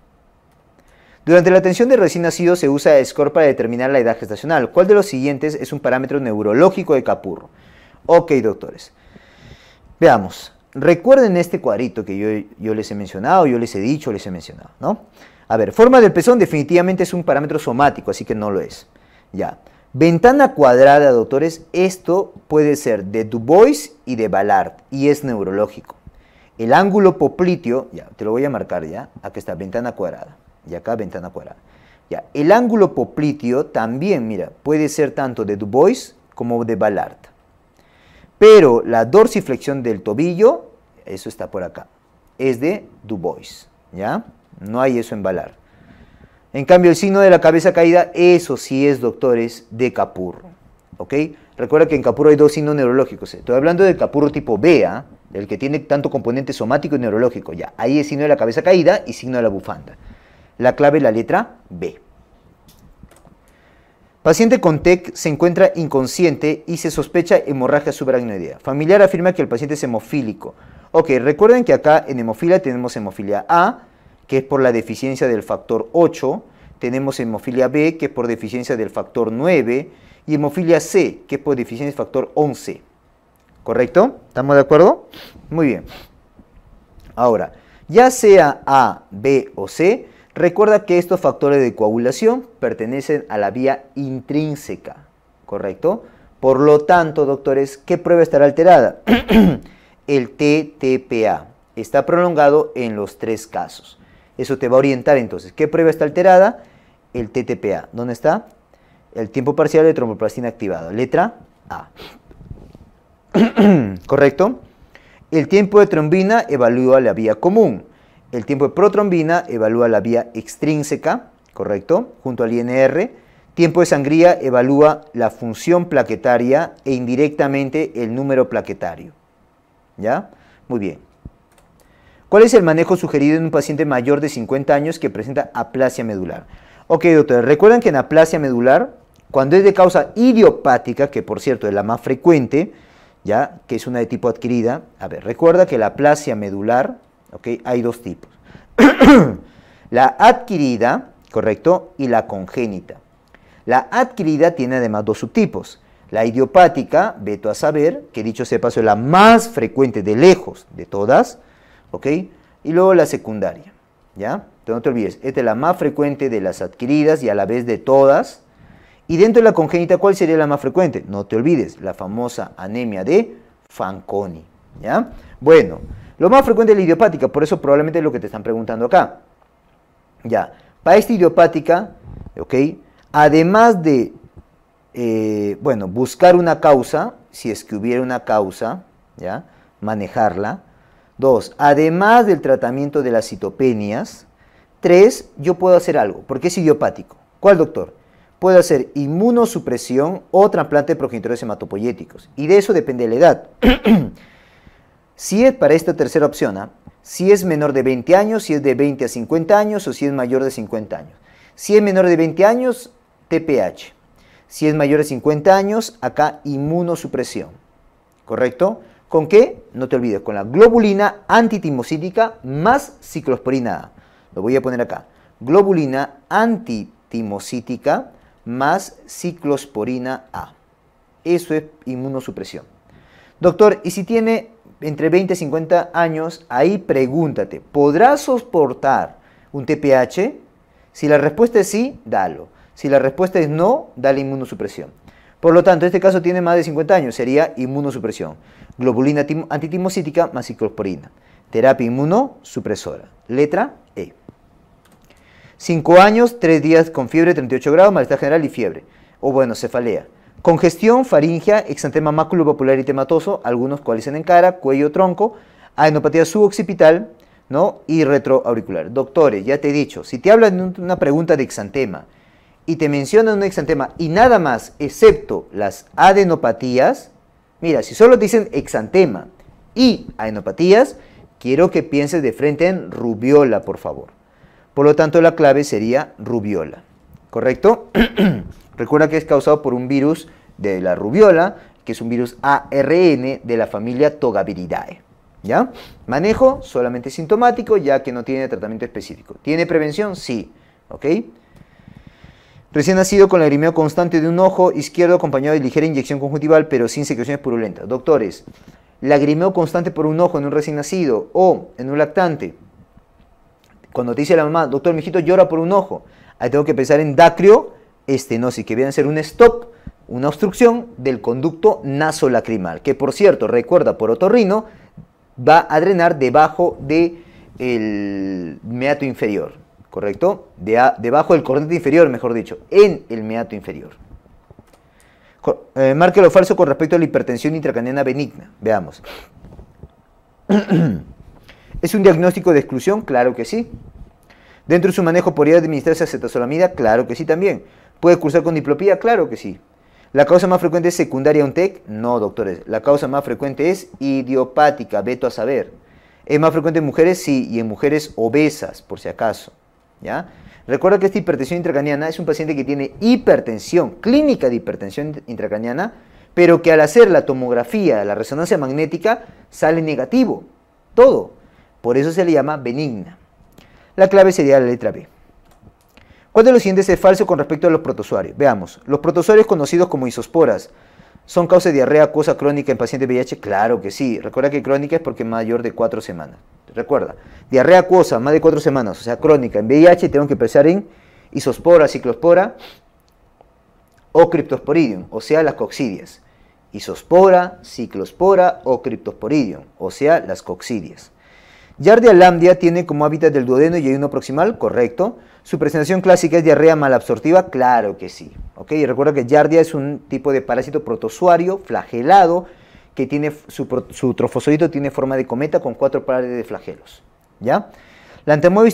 Speaker 3: Durante la atención de recién nacido se usa score para determinar la edad gestacional. ¿Cuál de los siguientes es un parámetro neurológico de Capurro? Ok, doctores. Veamos. Recuerden este cuadrito que yo, les he mencionado, yo les he dicho, les he mencionado, ¿no? A ver, forma del pezón definitivamente es un parámetro somático, así que no lo es. Ya. Ventana cuadrada, doctores, esto puede ser de Du y de Ballard, y es neurológico. El ángulo popliteo, ya, te lo voy a marcar ya, aquí está, ventana cuadrada y acá ventana cuadrada. Ya. El ángulo popliteo también, mira, puede ser tanto de Dubois como de Ballard. Pero la dorsiflexión del tobillo, eso está por acá, es de Dubois ¿ya? No hay eso en Ballard. En cambio, el signo de la cabeza caída, eso sí es, doctores, de Capurro, ¿ok? Recuerda que en Capurro hay dos signos neurológicos. Estoy hablando del Capurro tipo BA, ¿ah? el que tiene tanto componente somático y neurológico, ya. Ahí es signo de la cabeza caída y signo de la bufanda. La clave la letra B. Paciente con TEC se encuentra inconsciente y se sospecha hemorragia subaracnoidea. Familiar afirma que el paciente es hemofílico. Ok, recuerden que acá en hemofilia tenemos hemofilia A, que es por la deficiencia del factor 8, tenemos hemofilia B, que es por deficiencia del factor 9, y hemofilia C, que es por deficiencia del factor 11. ¿Correcto? ¿Estamos de acuerdo? Muy bien. Ahora, ya sea A, B o C, Recuerda que estos factores de coagulación pertenecen a la vía intrínseca, ¿correcto? Por lo tanto, doctores, ¿qué prueba estará alterada? *clears throat* el TTPA está prolongado en los tres casos. Eso te va a orientar entonces. ¿Qué prueba está alterada? El TTPA. ¿Dónde está? El tiempo parcial de tromboplastina activado. Letra A. *clears throat* ¿Correcto? El tiempo de trombina evalúa la vía común. El tiempo de protrombina evalúa la vía extrínseca, ¿correcto? Junto al INR. Tiempo de sangría evalúa la función plaquetaria e indirectamente el número plaquetario. ¿Ya? Muy bien. ¿Cuál es el manejo sugerido en un paciente mayor de 50 años que presenta aplasia medular? Ok, doctor, recuerden que en aplasia medular, cuando es de causa idiopática, que por cierto es la más frecuente, ya que es una de tipo adquirida, a ver, recuerda que la aplasia medular hay dos tipos. *clears throat* la adquirida, ¿correcto? Y la congénita. La adquirida tiene además dos subtipos. La idiopática, veto a saber, que dicho sea paso es la más frecuente de lejos de todas, ¿ok? Y luego la secundaria, ¿ya? Entonces no te olvides, esta es la más frecuente de las adquiridas y a la vez de todas. Y dentro de la congénita, ¿cuál sería la más frecuente? No te olvides, la famosa anemia de Fanconi, ¿ya? Bueno, lo más frecuente es la idiopática, por eso probablemente es lo que te están preguntando acá. Ya, para esta idiopática, ¿ok? Además de, eh, bueno, buscar una causa, si es que hubiera una causa, ¿ya? Manejarla. Dos, además del tratamiento de las citopenias. Tres, yo puedo hacer algo, porque es idiopático. ¿Cuál, doctor? Puedo hacer inmunosupresión o trasplante de progenitores hematopoyéticos. Y de eso depende la edad. *clears throat* Si es para esta tercera opción, ¿ah? si es menor de 20 años, si es de 20 a 50 años o si es mayor de 50 años. Si es menor de 20 años, TPH. Si es mayor de 50 años, acá inmunosupresión. ¿Correcto? ¿Con qué? No te olvides, con la globulina antitimocítica más ciclosporina A. Lo voy a poner acá. Globulina antitimocítica más ciclosporina A. Eso es inmunosupresión. Doctor, ¿y si tiene entre 20 y 50 años, ahí pregúntate, ¿podrás soportar un TPH? Si la respuesta es sí, dalo. Si la respuesta es no, dale inmunosupresión. Por lo tanto, este caso tiene más de 50 años, sería inmunosupresión. Globulina antitimocítica más ciclosporina. Terapia inmunosupresora. Letra E. 5 años, 3 días con fiebre, 38 grados, malestar general y fiebre. O bueno, cefalea. Congestión, faringia, exantema maculopapular y tematoso, algunos cuales en cara, cuello, tronco, adenopatía suboccipital ¿no? y retroauricular. Doctores, ya te he dicho, si te hablan de una pregunta de exantema y te mencionan un exantema y nada más, excepto las adenopatías, mira, si solo dicen exantema y adenopatías, quiero que pienses de frente en rubiola, por favor. Por lo tanto, la clave sería rubiola, ¿correcto? *clears throat* Recuerda que es causado por un virus de la rubiola, que es un virus ARN de la familia Togaviridae. ¿Ya? Manejo solamente sintomático, ya que no tiene tratamiento específico. ¿Tiene prevención? Sí. ¿Ok? Recién nacido con lagrimeo constante de un ojo izquierdo acompañado de ligera inyección conjuntival, pero sin secreciones purulentas. Doctores, lagrimeo constante por un ojo en un recién nacido o en un lactante. Cuando te dice la mamá, doctor, mijito llora por un ojo, ahí tengo que pensar en dacrio, estenosis, que viene a ser un stop una obstrucción del conducto nasolacrimal, que por cierto, recuerda por otorrino, va a drenar debajo del el meato inferior, ¿correcto? debajo del corriente inferior, mejor dicho, en el meato inferior. Marca eh, marque lo falso con respecto a la hipertensión intracraniana benigna. Veamos.
Speaker 4: *clears throat*
Speaker 3: ¿Es un diagnóstico de exclusión? Claro que sí. ¿Dentro de su manejo podría administrarse acetazolamida? Claro que sí también. ¿Puede cursar con diplopía? Claro que sí. ¿La causa más frecuente es secundaria a un TEC? No, doctores. La causa más frecuente es idiopática, veto a saber. ¿Es más frecuente en mujeres? Sí, y en mujeres obesas, por si acaso. ¿Ya? Recuerda que esta hipertensión intracraniana es un paciente que tiene hipertensión, clínica de hipertensión intracraniana, pero que al hacer la tomografía, la resonancia magnética, sale negativo. Todo. Por eso se le llama benigna. La clave sería la letra B. ¿Cuál de los siguientes es falso con respecto a los protozoarios? Veamos, los protozoarios conocidos como isosporas, ¿son causa de diarrea acuosa crónica en paciente VIH? Claro que sí. Recuerda que crónica es porque mayor de 4 semanas. Recuerda, diarrea acuosa más de 4 semanas, o sea, crónica en VIH tengo que pensar en isospora, ciclospora o criptosporidium, o sea, las coccidias. Isospora, ciclospora o criptosporidium, o sea, las coccidias. Yardia lambdia tiene como hábitat del duodeno y ayuno proximal, correcto. ¿Su presentación clásica es diarrea malabsortiva? Claro que sí. ¿ok? Y recuerda que Yardia es un tipo de parásito protozoario flagelado que tiene su, su tiene forma de cometa con cuatro pares de flagelos. ¿Ya? La antemoeba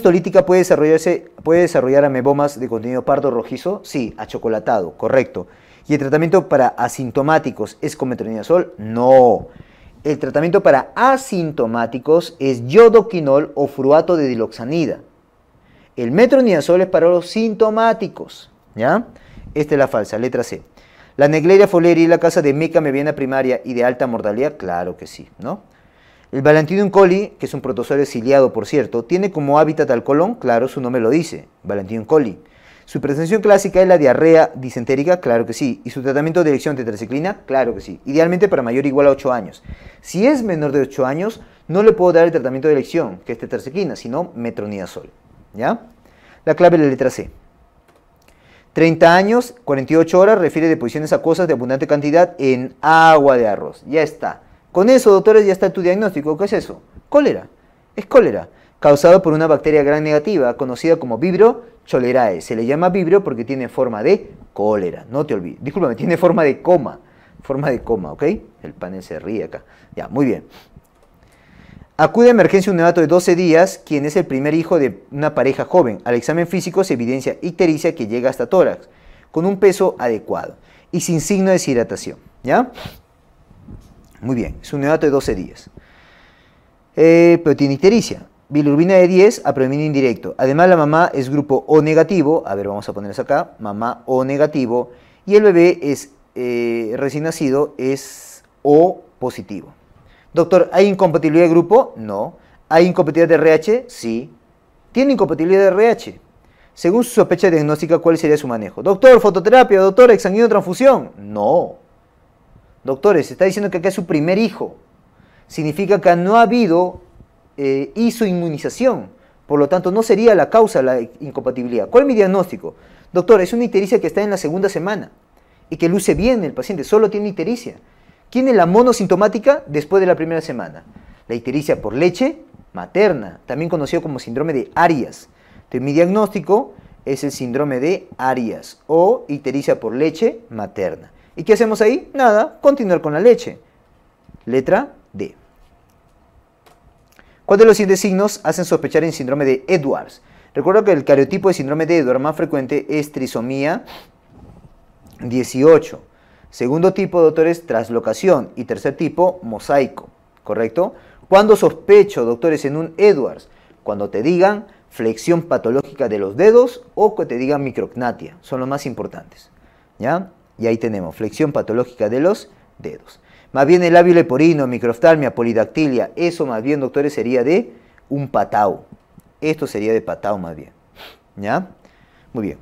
Speaker 3: puede, desarrollarse, puede desarrollar amebomas de contenido pardo rojizo, sí, achocolatado, correcto. ¿Y el tratamiento para asintomáticos es con No. El tratamiento para asintomáticos es yodoquinol o fruato de diloxanida. El metronidazol es para los sintomáticos, ¿ya? Esta es la falsa, letra C. ¿La negleria foleri y la casa de meca mediana primaria y de alta mortalidad? Claro que sí, ¿no? El Valentinum coli, que es un protozoario ciliado, por cierto, tiene como hábitat al colon, claro, su nombre lo dice, Valentinum coli. Su presentación clásica es la diarrea disentérica, claro que sí. Y su tratamiento de elección tetraciclina, claro que sí. Idealmente para mayor igual a 8 años. Si es menor de 8 años, no le puedo dar el tratamiento de elección, que es tetraciclina, sino metronidazol. ¿ya? La clave es la letra C. 30 años, 48 horas, refiere deposiciones acuosas de abundante cantidad en agua de arroz. Ya está. Con eso, doctores, ya está tu diagnóstico. ¿Qué es eso? Cólera. Es cólera, causado por una bacteria gran negativa, conocida como Vibrio cholerae. Se le llama vibrio porque tiene forma de cólera. No te olvides. Discúlpame, tiene forma de coma. Forma de coma, ¿ok? El panel se ríe acá. Ya, muy bien. Acude a emergencia un neonato de 12 días, quien es el primer hijo de una pareja joven. Al examen físico se evidencia ictericia que llega hasta tórax, con un peso adecuado y sin signo de deshidratación. ¿Ya? Muy bien, es un neonato de 12 días. Eh, pero tiene ictericia. Bilirubina de 10 a indirecto. Además, la mamá es grupo O negativo. A ver, vamos a eso acá. Mamá O negativo. Y el bebé es eh, recién nacido, es O positivo. Doctor, ¿hay incompatibilidad de grupo? No. ¿Hay incompatibilidad de RH? Sí. ¿Tiene incompatibilidad de RH? Según su sospecha diagnóstica, ¿cuál sería su manejo? Doctor, fototerapia, doctor, exanguino transfusión. No. Doctores, está diciendo que acá es su primer hijo. Significa que no ha habido eh, inmunización, Por lo tanto, no sería la causa la incompatibilidad. ¿Cuál es mi diagnóstico? Doctor, es una ictericia que está en la segunda semana y que luce bien el paciente, solo tiene ictericia. ¿Quién es la monosintomática después de la primera semana. La ictericia por leche materna, también conocido como síndrome de Arias. Entonces, mi diagnóstico es el síndrome de Arias o ictericia por leche materna. ¿Y qué hacemos ahí? Nada, continuar con la leche. Letra D. ¿Cuáles de los siguientes signos hacen sospechar el síndrome de Edwards? Recuerdo que el cariotipo de síndrome de Edwards más frecuente es trisomía 18. Segundo tipo, doctores, traslocación. Y tercer tipo, mosaico. ¿Correcto? Cuando sospecho, doctores, en un Edwards, cuando te digan flexión patológica de los dedos o que te digan micrognatia, son los más importantes. ¿Ya? Y ahí tenemos flexión patológica de los dedos. Más bien el labio leporino, microftalmia, polidactilia, eso más bien, doctores, sería de un patao. Esto sería de patao más bien. ¿Ya? Muy bien.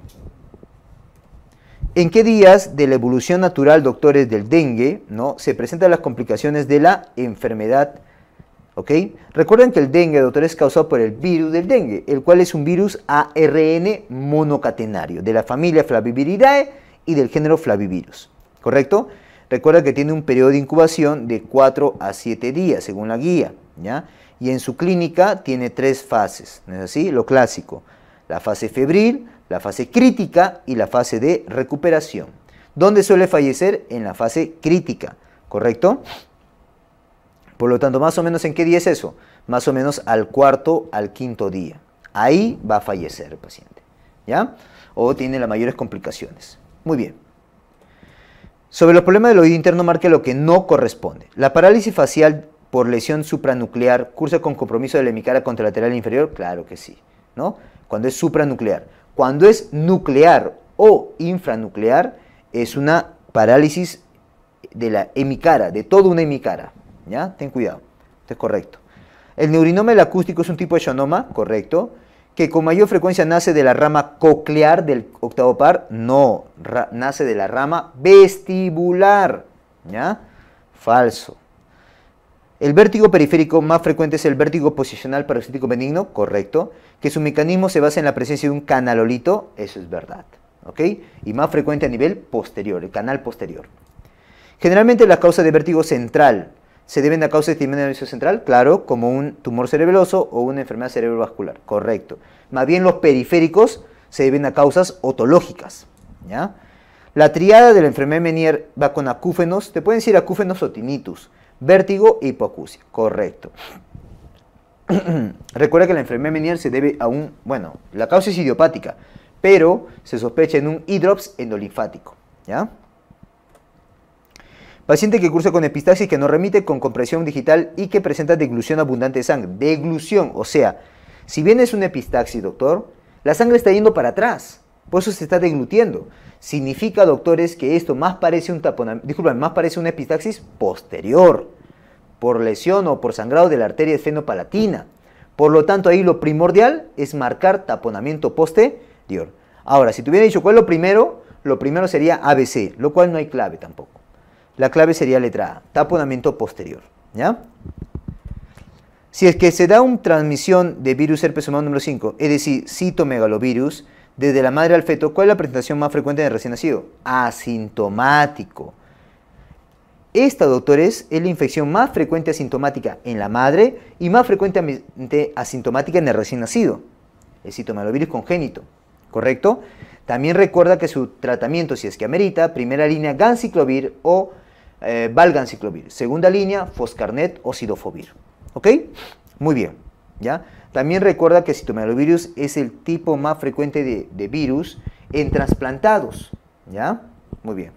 Speaker 3: ¿En qué días de la evolución natural, doctores, del dengue ¿no? se presentan las complicaciones de la enfermedad? Recuerden que el dengue, doctores, es causado por el virus del dengue, el cual es un virus ARN monocatenario de la familia Flaviviridae y del género Flavivirus. ¿Correcto? Recuerda que tiene un periodo de incubación de 4 a 7 días, según la guía. ¿ya? Y en su clínica tiene tres fases, ¿no es así? Lo clásico, la fase febril, la fase crítica y la fase de recuperación. ¿Dónde suele fallecer? En la fase crítica, ¿correcto? Por lo tanto, más o menos en qué día es eso? Más o menos al cuarto, al quinto día. Ahí va a fallecer el paciente, ¿ya? O tiene las mayores complicaciones. Muy bien. Sobre los problemas del oído interno marca lo que no corresponde. La parálisis facial por lesión supranuclear cursa con compromiso de la hemicara contralateral inferior, claro que sí, ¿no? Cuando es supranuclear. Cuando es nuclear o infranuclear, es una parálisis de la hemicara, de toda una hemicara. ¿Ya? Ten cuidado. Esto es correcto. El neurinoma el acústico es un tipo de xanoma, correcto, que con mayor frecuencia nace de la rama coclear del octavo par, no, nace de la rama vestibular, ¿ya? Falso. El vértigo periférico más frecuente es el vértigo posicional parasítico benigno, correcto, que su mecanismo se basa en la presencia de un canalolito, eso es verdad, ¿ok? Y más frecuente a nivel posterior, el canal posterior. Generalmente las causas de vértigo central se deben a causas de nervioso central, claro, como un tumor cerebeloso o una enfermedad cerebrovascular, correcto. Más bien los periféricos se deben a causas otológicas, ¿ya? La triada de la enfermedad Menier va con acúfenos, te pueden decir acúfenos o tinnitus, Vértigo, hipoacusia. Correcto. *clears throat* Recuerda que la enfermedad menial se debe a un, bueno, la causa es idiopática, pero se sospecha en un hidrops endolinfático, ¿ya? Paciente que cursa con epistaxis que no remite con compresión digital y que presenta deglución abundante de sangre. Deglución, o sea, si bien es un epistaxis, doctor, la sangre está yendo para atrás. Por eso se está deglutiendo. Significa, doctores, que esto más parece un taponamiento, más parece una epistaxis posterior, por lesión o por sangrado de la arteria esfenopalatina. Por lo tanto, ahí lo primordial es marcar taponamiento posterior. Ahora, si tuviera dicho cuál es lo primero, lo primero sería ABC, lo cual no hay clave tampoco. La clave sería letra A, taponamiento posterior. ¿Ya? Si es que se da una transmisión de virus herpes humano número 5, es decir, citomegalovirus, desde la madre al feto, ¿cuál es la presentación más frecuente en el recién nacido? Asintomático. Esta, doctores, es la infección más frecuente asintomática en la madre y más frecuentemente asintomática en el recién nacido, el citomalovirus congénito, ¿correcto? También recuerda que su tratamiento, si es que amerita, primera línea ganciclovir o eh, valganciclovir, segunda línea foscarnet o sidofovir, ¿ok? Muy bien, ¿ya? También recuerda que el citomegalovirus es el tipo más frecuente de, virus en trasplantados. ¿Ya? Muy bien.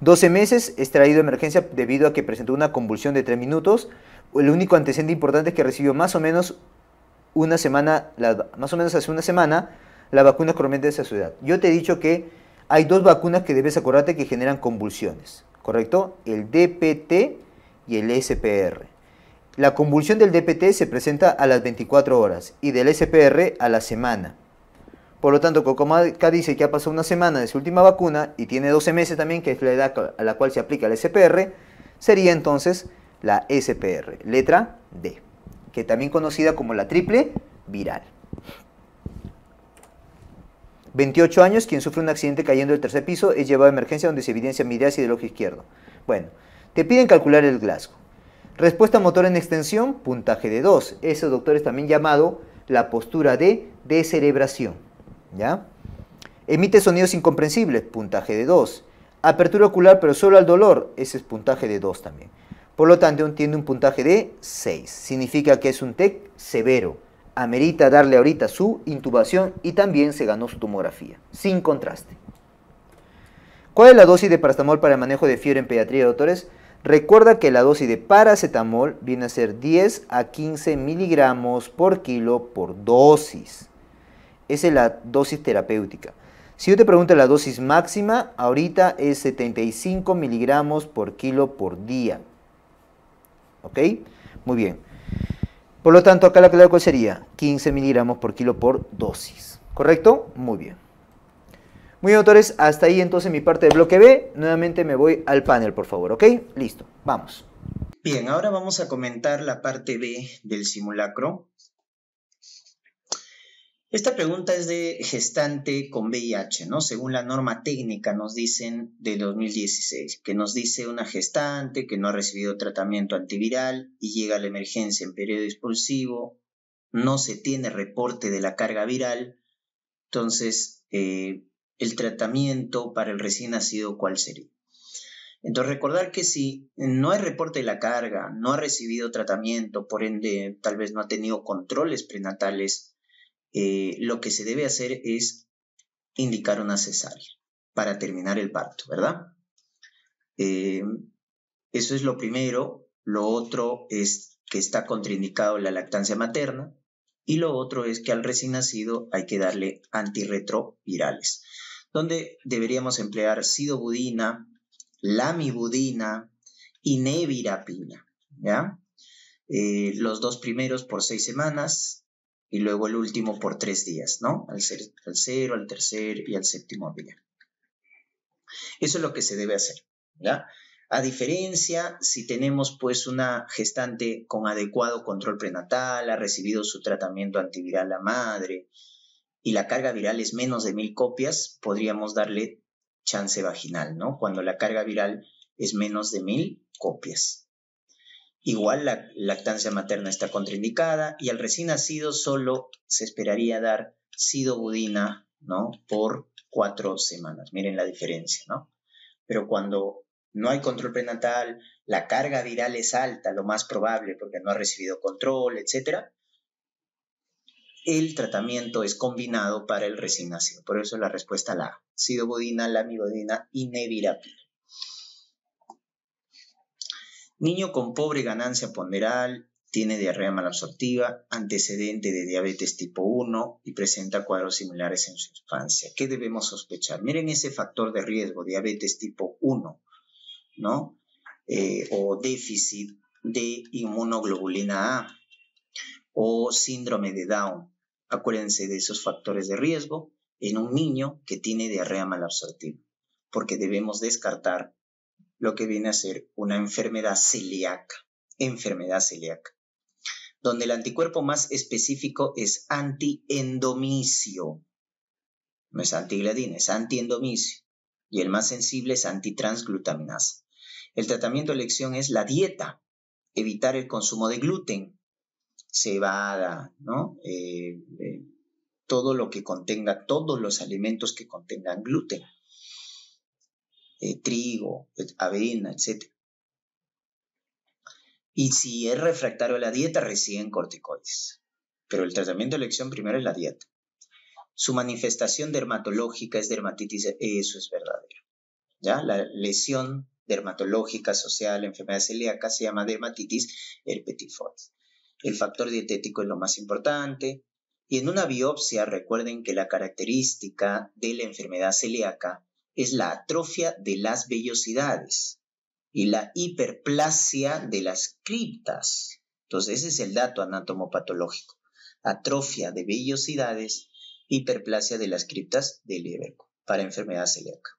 Speaker 3: 12 meses extraído de emergencia debido a que presentó una convulsión de 3 minutos. El único antecedente importante es que recibió más o menos una semana, más o menos hace una semana, la vacuna correspondiente de esa ciudad. Yo te he dicho que hay dos vacunas que debes acordarte que generan convulsiones, ¿correcto? El DPT y el SPR. La convulsión del DPT se presenta a las 24 horas y del SPR a la semana. Por lo tanto, acá dice que ha pasado una semana de su última vacuna y tiene 12 meses también, que es la edad a la cual se aplica el SPR, sería entonces la SPR, letra D, que también conocida como la triple viral. 28 años, quien sufre un accidente cayendo del tercer piso es llevado a emergencia donde se evidencia y del ojo izquierdo. Bueno, te piden calcular el Glasgow. Respuesta motor en extensión, puntaje de 2. Ese doctor, es también llamado la postura de descerebración. ¿Ya? Emite sonidos incomprensibles, puntaje de 2. Apertura ocular, pero solo al dolor, ese es puntaje de 2 también. Por lo tanto, tiene un puntaje de 6. Significa que es un TEC severo. Amerita darle ahorita su intubación y también se ganó su tomografía, sin contraste. ¿Cuál es la dosis de parastamol para el manejo de fiebre en pediatría, doctores? Recuerda que la dosis de paracetamol viene a ser 10 a 15 miligramos por kilo por dosis. Esa es la dosis terapéutica. Si yo te pregunto la dosis máxima, ahorita es 75 miligramos por kilo por día. ¿Ok? Muy bien. Por lo tanto, acá la clave sería 15 miligramos por kilo por dosis. ¿Correcto? Muy bien. Muy bien, doctores. hasta ahí entonces mi parte del bloque B. Nuevamente me voy al panel, por favor, ¿ok? Listo, vamos.
Speaker 5: Bien, ahora vamos a comentar la parte B del simulacro. Esta pregunta es de gestante con VIH, ¿no? Según la norma técnica, nos dicen del 2016, que nos dice una gestante que no ha recibido tratamiento antiviral y llega a la emergencia en periodo expulsivo, no se tiene reporte de la carga viral, entonces eh, el tratamiento para el recién nacido cuál sería. Entonces, recordar que si no hay reporte de la carga, no ha recibido tratamiento, por ende, tal vez no ha tenido controles prenatales, eh, lo que se debe hacer es indicar una cesárea para terminar el parto, ¿verdad? Eh, eso es lo primero. Lo otro es que está contraindicado la lactancia materna. Y lo otro es que al recién nacido hay que darle antirretrovirales donde deberíamos emplear sidobudina, lamibudina y nevirapina. ¿ya? Eh, los dos primeros por seis semanas y luego el último por tres días, ¿no? Al, cero, al tercer y al séptimo día. Eso es lo que se debe hacer, ¿ya? A diferencia, si tenemos pues una gestante con adecuado control prenatal, ha recibido su tratamiento antiviral la madre, y la carga viral es menos de mil copias, podríamos darle chance vaginal, ¿no? Cuando la carga viral es menos de mil copias. Igual la lactancia materna está contraindicada y al recién nacido solo se esperaría dar sidobudina, ¿no? Por cuatro semanas. Miren la diferencia, ¿no? Pero cuando no hay control prenatal, la carga viral es alta, lo más probable, porque no ha recibido control, etcétera, el tratamiento es combinado para el recién Por eso la respuesta la A. la lamibodina y nevirapina. Niño con pobre ganancia ponderal, tiene diarrea malabsortiva, antecedente de diabetes tipo 1 y presenta cuadros similares en su infancia. ¿Qué debemos sospechar? Miren ese factor de riesgo, diabetes tipo 1, ¿no? Eh, o déficit de inmunoglobulina A o síndrome de Down. Acuérdense de esos factores de riesgo en un niño que tiene diarrea malabsortiva, porque debemos descartar lo que viene a ser una enfermedad celíaca, enfermedad celíaca, donde el anticuerpo más específico es antiendomicio, no es antigladina, es antiendomicio, y el más sensible es antitransglutaminasa. El tratamiento de elección es la dieta, evitar el consumo de gluten, cebada, ¿no? Eh, eh, todo lo que contenga, todos los alimentos que contengan gluten, eh, trigo, avena, etc. Y si es refractario a la dieta, reciben corticoides. Pero el tratamiento de elección primero es la dieta. Su manifestación dermatológica es dermatitis, eso es verdadero. ¿ya? La lesión dermatológica social, la enfermedad celíaca se llama dermatitis herpetiforme. El factor dietético es lo más importante. Y en una biopsia recuerden que la característica de la enfermedad celíaca es la atrofia de las vellosidades y la hiperplasia de las criptas. Entonces, ese es el dato anatomopatológico. Atrofia de vellosidades, hiperplasia de las criptas del Iberco para enfermedad celíaca.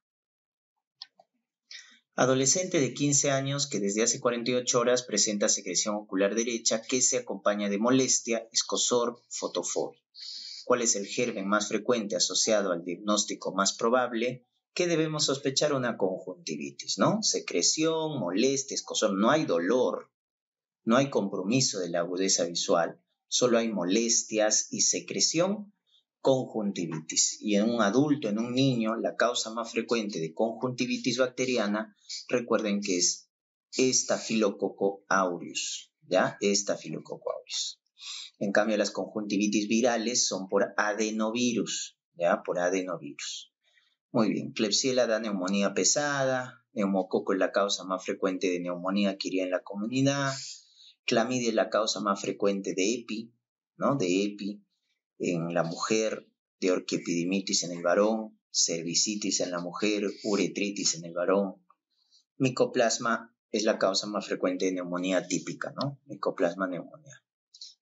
Speaker 5: Adolescente de 15 años que desde hace 48 horas presenta secreción ocular derecha que se acompaña de molestia, escosor, fotofobia. ¿Cuál es el germen más frecuente asociado al diagnóstico más probable? que debemos sospechar una conjuntivitis, ¿no? Secreción, molestia, escosor, no hay dolor, no hay compromiso de la agudeza visual, solo hay molestias y secreción conjuntivitis. Y en un adulto, en un niño, la causa más frecuente de conjuntivitis bacteriana, recuerden que es estafilococo aureus, ¿ya? Estafilococo aureus. En cambio, las conjuntivitis virales son por adenovirus, ¿ya? Por adenovirus. Muy bien, Klebsiella da neumonía pesada, neumococo es la causa más frecuente de neumonía que iría en la comunidad, clamidia es la causa más frecuente de EPI, ¿no? De EPI en la mujer, de orquipidimitis en el varón, cervicitis en la mujer, uretritis en el varón. Micoplasma es la causa más frecuente de neumonía típica, ¿no? Micoplasma neumonía.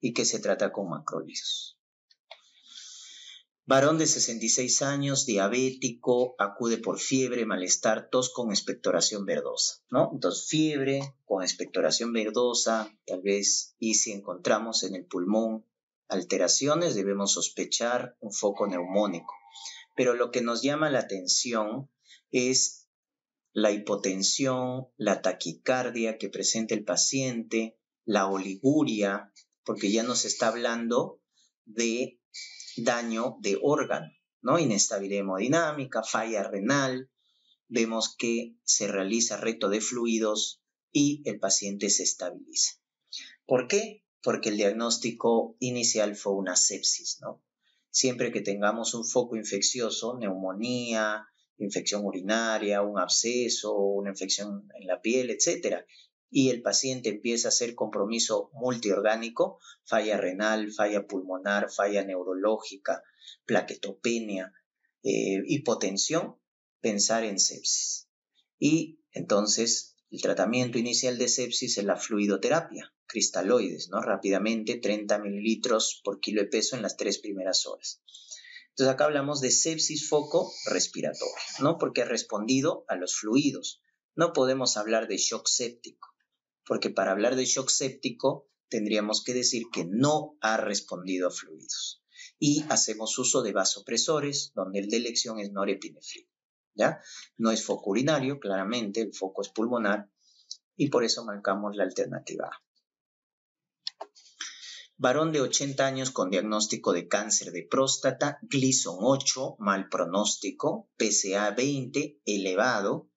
Speaker 5: Y que se trata con macrólidos. Varón de 66 años, diabético, acude por fiebre, malestar, tos con expectoración verdosa, ¿no? Entonces, fiebre con expectoración verdosa, tal vez, y si encontramos en el pulmón alteraciones debemos sospechar un foco neumónico. Pero lo que nos llama la atención es la hipotensión, la taquicardia que presenta el paciente, la oliguria, porque ya nos está hablando de daño de órgano, ¿no? Inestabilidad hemodinámica, falla renal, vemos que se realiza reto de fluidos y el paciente se estabiliza. ¿Por qué? porque el diagnóstico inicial fue una sepsis, ¿no? Siempre que tengamos un foco infeccioso, neumonía, infección urinaria, un absceso, una infección en la piel, etcétera, y el paciente empieza a hacer compromiso multiorgánico, falla renal, falla pulmonar, falla neurológica, plaquetopenia, eh, hipotensión, pensar en sepsis. Y entonces el tratamiento inicial de sepsis es la fluidoterapia, cristaloides, ¿no? Rápidamente, 30 mililitros por kilo de peso en las tres primeras horas. Entonces acá hablamos de sepsis foco respiratorio, ¿no? Porque ha respondido a los fluidos. No podemos hablar de shock séptico, porque para hablar de shock séptico tendríamos que decir que no ha respondido a fluidos. Y hacemos uso de vasopresores, donde el de elección es norepinefrina. No es foco urinario, claramente, el foco es pulmonar y por eso marcamos la alternativa Varón de 80 años con diagnóstico de cáncer de próstata, Gleason 8, mal pronóstico, PCA 20, elevado.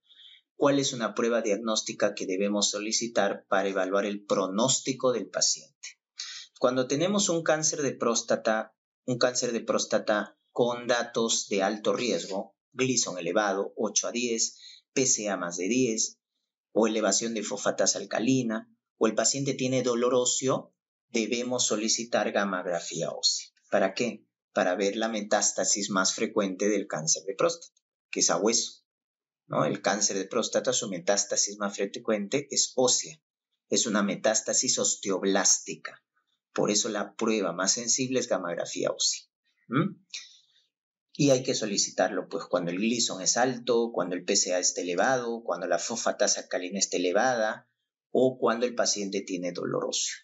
Speaker 5: ¿Cuál es una prueba diagnóstica que debemos solicitar para evaluar el pronóstico del paciente? Cuando tenemos un cáncer de próstata, un cáncer de próstata con datos de alto riesgo, glisón elevado 8 a 10, PCA más de 10, o elevación de fosfatasa alcalina, o el paciente tiene dolor óseo, debemos solicitar gammagrafía ósea. ¿Para qué? Para ver la metástasis más frecuente del cáncer de próstata, que es a hueso. ¿no? El cáncer de próstata, su metástasis más frecuente es ósea, es una metástasis osteoblástica. Por eso la prueba más sensible es gammagrafía ósea y hay que solicitarlo pues cuando el glison es alto, cuando el PCA está elevado, cuando la fosfatasa alcalina está elevada o cuando el paciente tiene dolor óseo.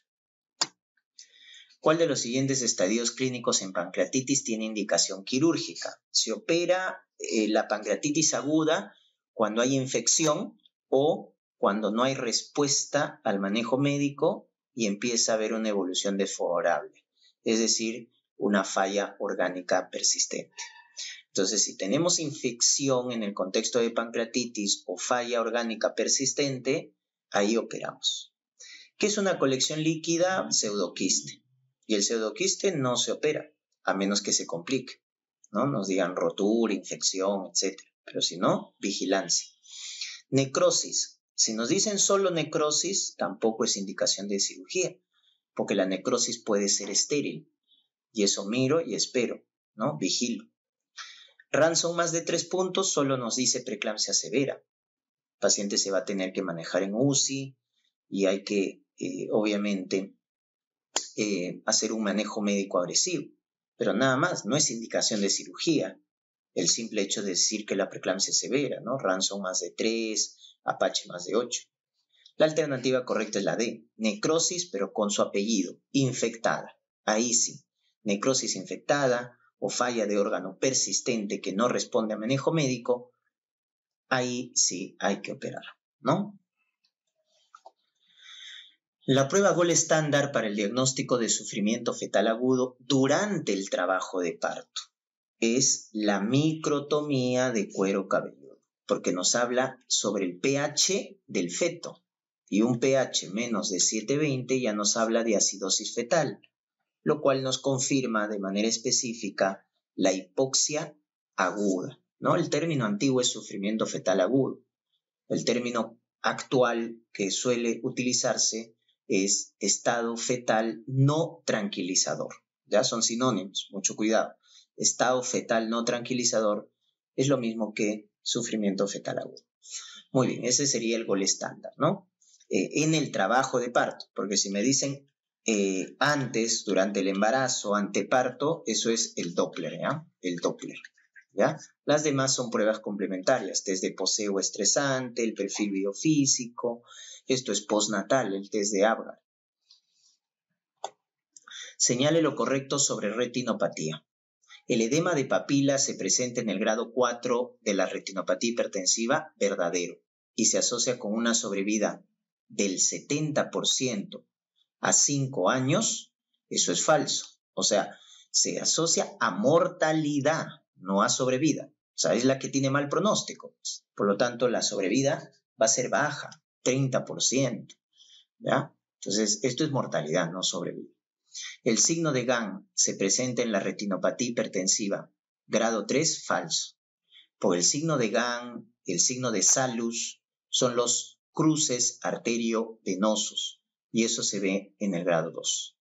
Speaker 5: ¿Cuál de los siguientes estadios clínicos en pancreatitis tiene indicación quirúrgica? Se opera eh, la pancreatitis aguda cuando hay infección o cuando no hay respuesta al manejo médico y empieza a haber una evolución desfavorable, es decir, una falla orgánica persistente. Entonces, si tenemos infección en el contexto de pancreatitis o falla orgánica persistente, ahí operamos. ¿Qué es una colección líquida? Pseudoquiste. Y el pseudoquiste no se opera, a menos que se complique, ¿no? Nos digan rotura, infección, etc. Pero si no, vigilancia. Necrosis. Si nos dicen solo necrosis, tampoco es indicación de cirugía, porque la necrosis puede ser estéril. Y eso miro y espero, ¿no? Vigilo. Ransom más de tres puntos solo nos dice preeclampsia severa. El paciente se va a tener que manejar en UCI y hay que, eh, obviamente, eh, hacer un manejo médico agresivo. Pero nada más, no es indicación de cirugía. El simple hecho de decir que la preeclampsia es severa, ¿no? Ransom más de tres, Apache más de ocho. La alternativa correcta es la D, necrosis pero con su apellido, infectada. Ahí sí, necrosis infectada, o falla de órgano persistente que no responde a manejo médico, ahí sí hay que operar, ¿no? La prueba gol estándar para el diagnóstico de sufrimiento fetal agudo durante el trabajo de parto es la microtomía de cuero cabelludo, porque nos habla sobre el pH del feto. Y un pH menos de 720 ya nos habla de acidosis fetal lo cual nos confirma de manera específica la hipoxia aguda. ¿no? El término antiguo es sufrimiento fetal agudo. El término actual que suele utilizarse es estado fetal no tranquilizador. Ya son sinónimos, mucho cuidado. Estado fetal no tranquilizador es lo mismo que sufrimiento fetal agudo. Muy bien, ese sería el gol estándar, ¿no? Eh, en el trabajo de parto, porque si me dicen eh, antes, durante el embarazo, anteparto, eso es el Doppler, ¿ya? El Doppler, ¿ya? Las demás son pruebas complementarias, test de poseo estresante, el perfil biofísico, esto es postnatal, el test de Apgar. Señale lo correcto sobre retinopatía. El edema de papila se presenta en el grado 4 de la retinopatía hipertensiva verdadero y se asocia con una sobrevida del 70% a cinco años, eso es falso. O sea, se asocia a mortalidad, no a sobrevida. O sea, es la que tiene mal pronóstico. Por lo tanto, la sobrevida va a ser baja, 30%. ¿ya? Entonces, esto es mortalidad, no sobrevida. El signo de GAN se presenta en la retinopatía hipertensiva, grado 3, falso. Por el signo de GAN, el signo de Salus, son los cruces arteriovenosos y eso se ve en el grado 2.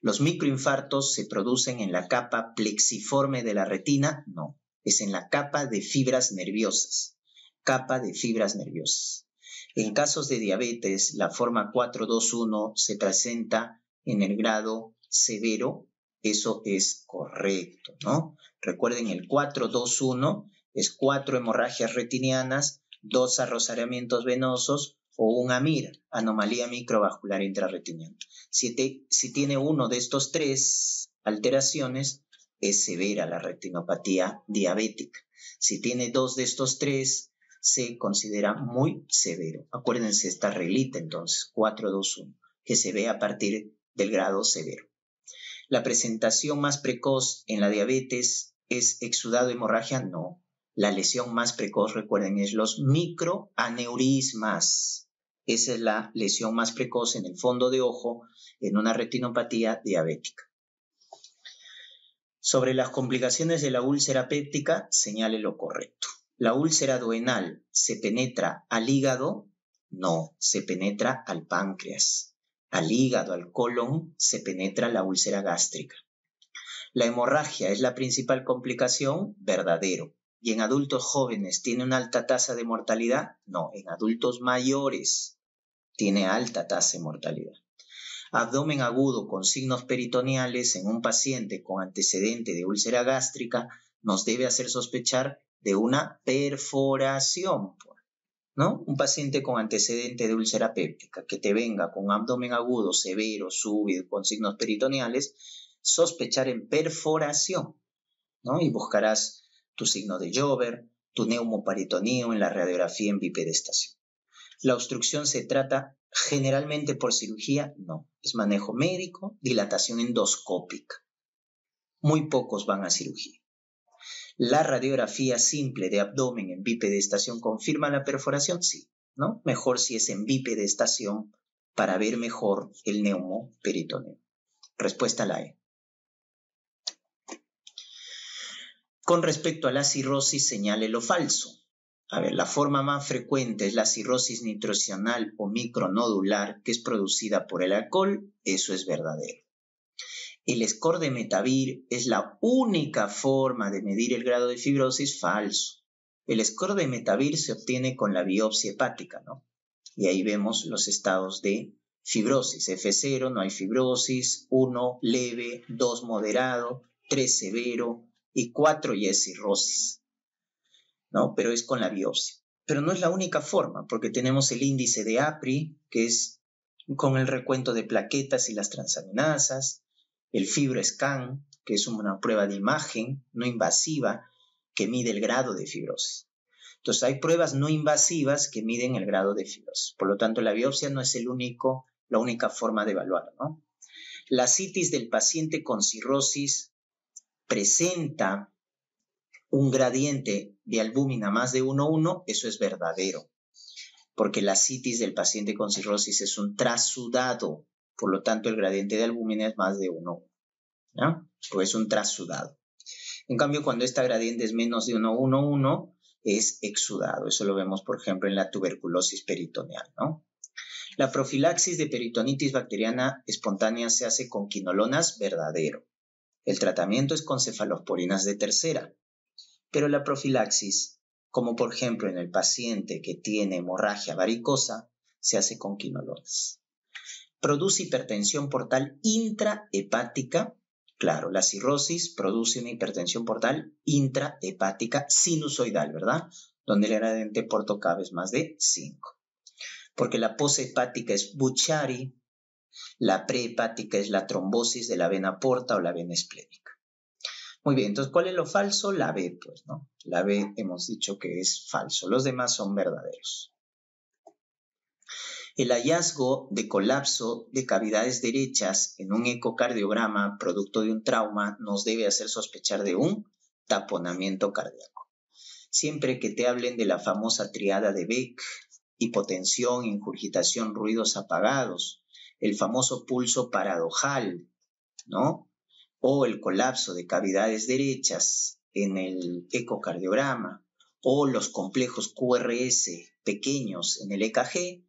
Speaker 5: Los microinfartos se producen en la capa plexiforme de la retina, no, es en la capa de fibras nerviosas, capa de fibras nerviosas. En casos de diabetes, la forma 421 se presenta en el grado severo, eso es correcto, ¿no? Recuerden, el 421 es cuatro hemorragias retinianas, dos arrosariamientos venosos, o un AMIR, anomalía microvascular intrarretiniana. Si, si tiene uno de estos tres alteraciones, es severa la retinopatía diabética. Si tiene dos de estos tres, se considera muy severo. Acuérdense esta reglita entonces, 4-2-1, que se ve a partir del grado severo. La presentación más precoz en la diabetes es exudado hemorragia, no. La lesión más precoz, recuerden, es los microaneurismas. Esa es la lesión más precoz en el fondo de ojo en una retinopatía diabética. Sobre las complicaciones de la úlcera péptica, señale lo correcto. ¿La úlcera duenal se penetra al hígado? No, se penetra al páncreas. Al hígado, al colon, se penetra la úlcera gástrica. La hemorragia es la principal complicación, verdadero y en adultos jóvenes tiene una alta tasa de mortalidad, no, en adultos mayores tiene alta tasa de mortalidad. Abdomen agudo con signos peritoneales en un paciente con antecedente de úlcera gástrica nos debe hacer sospechar de una perforación, pues, ¿no? Un paciente con antecedente de úlcera péptica que te venga con abdomen agudo, severo, súbido, con signos peritoneales, sospechar en perforación, ¿no? Y buscarás tu signo de Jover, tu neumoparitoneo en la radiografía en bipedestación. La obstrucción se trata generalmente por cirugía, no, es manejo médico, dilatación endoscópica. Muy pocos van a cirugía. La radiografía simple de abdomen en bipedestación confirma la perforación, sí, ¿no? Mejor si es en bipedestación para ver mejor el neumoperitoneo. Respuesta la E. Con respecto a la cirrosis, señale lo falso. A ver, la forma más frecuente es la cirrosis nitrocional o micronodular, que es producida por el alcohol, eso es verdadero. El score de Metavir es la única forma de medir el grado de fibrosis, falso. El score de Metavir se obtiene con la biopsia hepática, ¿no? Y ahí vemos los estados de fibrosis. F0, no hay fibrosis, 1 leve, 2 moderado, 3 severo, y cuatro ya es cirrosis, ¿no? Pero es con la biopsia. Pero no es la única forma, porque tenemos el índice de APRI, que es con el recuento de plaquetas y las transaminasas, el fibroscan, que es una prueba de imagen no invasiva que mide el grado de fibrosis. Entonces hay pruebas no invasivas que miden el grado de fibrosis. Por lo tanto, la biopsia no es el único, la única forma de evaluar. La citis del paciente con cirrosis presenta un gradiente de albúmina más de 1,1, eso es verdadero, porque la citis del paciente con cirrosis es un trasudado, por lo tanto el gradiente de albúmina es más de 1, ¿no? es un trasudado. En cambio, cuando esta gradiente es menos de 1,1,1, es exudado. Eso lo vemos, por ejemplo, en la tuberculosis peritoneal, ¿no? La profilaxis de peritonitis bacteriana espontánea se hace con quinolonas verdadero. El tratamiento es con cefalosporinas de tercera, pero la profilaxis, como por ejemplo en el paciente que tiene hemorragia varicosa, se hace con quinolonas. Produce hipertensión portal intrahepática. Claro, la cirrosis produce una hipertensión portal intrahepática sinusoidal, ¿verdad? Donde el gradiente porto es más de 5. Porque la hepática es Buchari, la prehepática es la trombosis de la vena porta o la vena esplénica. Muy bien, entonces, ¿cuál es lo falso? La B, pues, ¿no? La B hemos dicho que es falso, los demás son verdaderos. El hallazgo de colapso de cavidades derechas en un ecocardiograma producto de un trauma nos debe hacer sospechar de un taponamiento cardíaco. Siempre que te hablen de la famosa triada de Beck, hipotensión, injurgitación, ruidos apagados, el famoso pulso paradojal, ¿no? O el colapso de cavidades derechas en el ecocardiograma, o los complejos QRS pequeños en el EKG,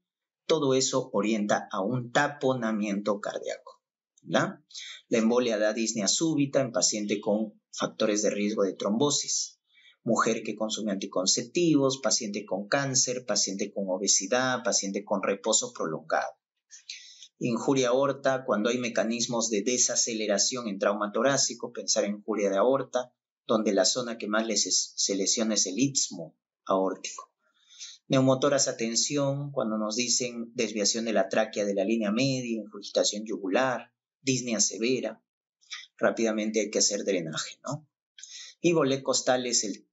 Speaker 5: todo eso orienta a un taponamiento cardíaco. ¿verdad? La embolia da disnea súbita en paciente con factores de riesgo de trombosis, mujer que consume anticonceptivos, paciente con cáncer, paciente con obesidad, paciente con reposo prolongado injuria aorta, cuando hay mecanismos de desaceleración en trauma torácico, pensar en injuria de aorta, donde la zona que más les se lesiona es el istmo aórtico. Neumotoras atención cuando nos dicen desviación de la tráquea de la línea media, injugitación yugular, disnea severa, rápidamente hay que hacer drenaje, ¿no? Y bolet costal es el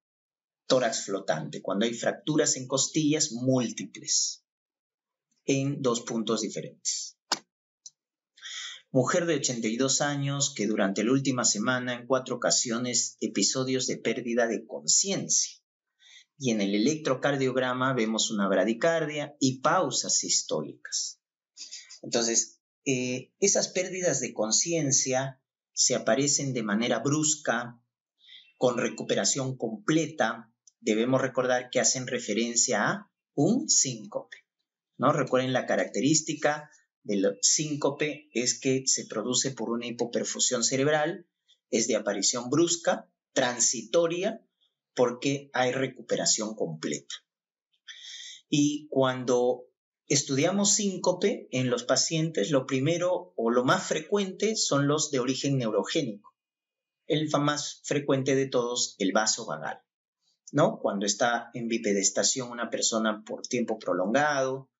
Speaker 5: tórax flotante, cuando hay fracturas en costillas múltiples en dos puntos diferentes mujer de 82 años que durante la última semana en cuatro ocasiones episodios de pérdida de conciencia. Y en el electrocardiograma vemos una bradicardia y pausas históricas. Entonces, eh, esas pérdidas de conciencia se aparecen de manera brusca, con recuperación completa. Debemos recordar que hacen referencia a un síncope. ¿no? Recuerden la característica del síncope es que se produce por una hipoperfusión cerebral, es de aparición brusca, transitoria, porque hay recuperación completa. Y cuando estudiamos síncope en los pacientes, lo primero o lo más frecuente son los de origen neurogénico. El más frecuente de todos, el vaso vagal. ¿no? Cuando está en bipedestación una persona por tiempo prolongado,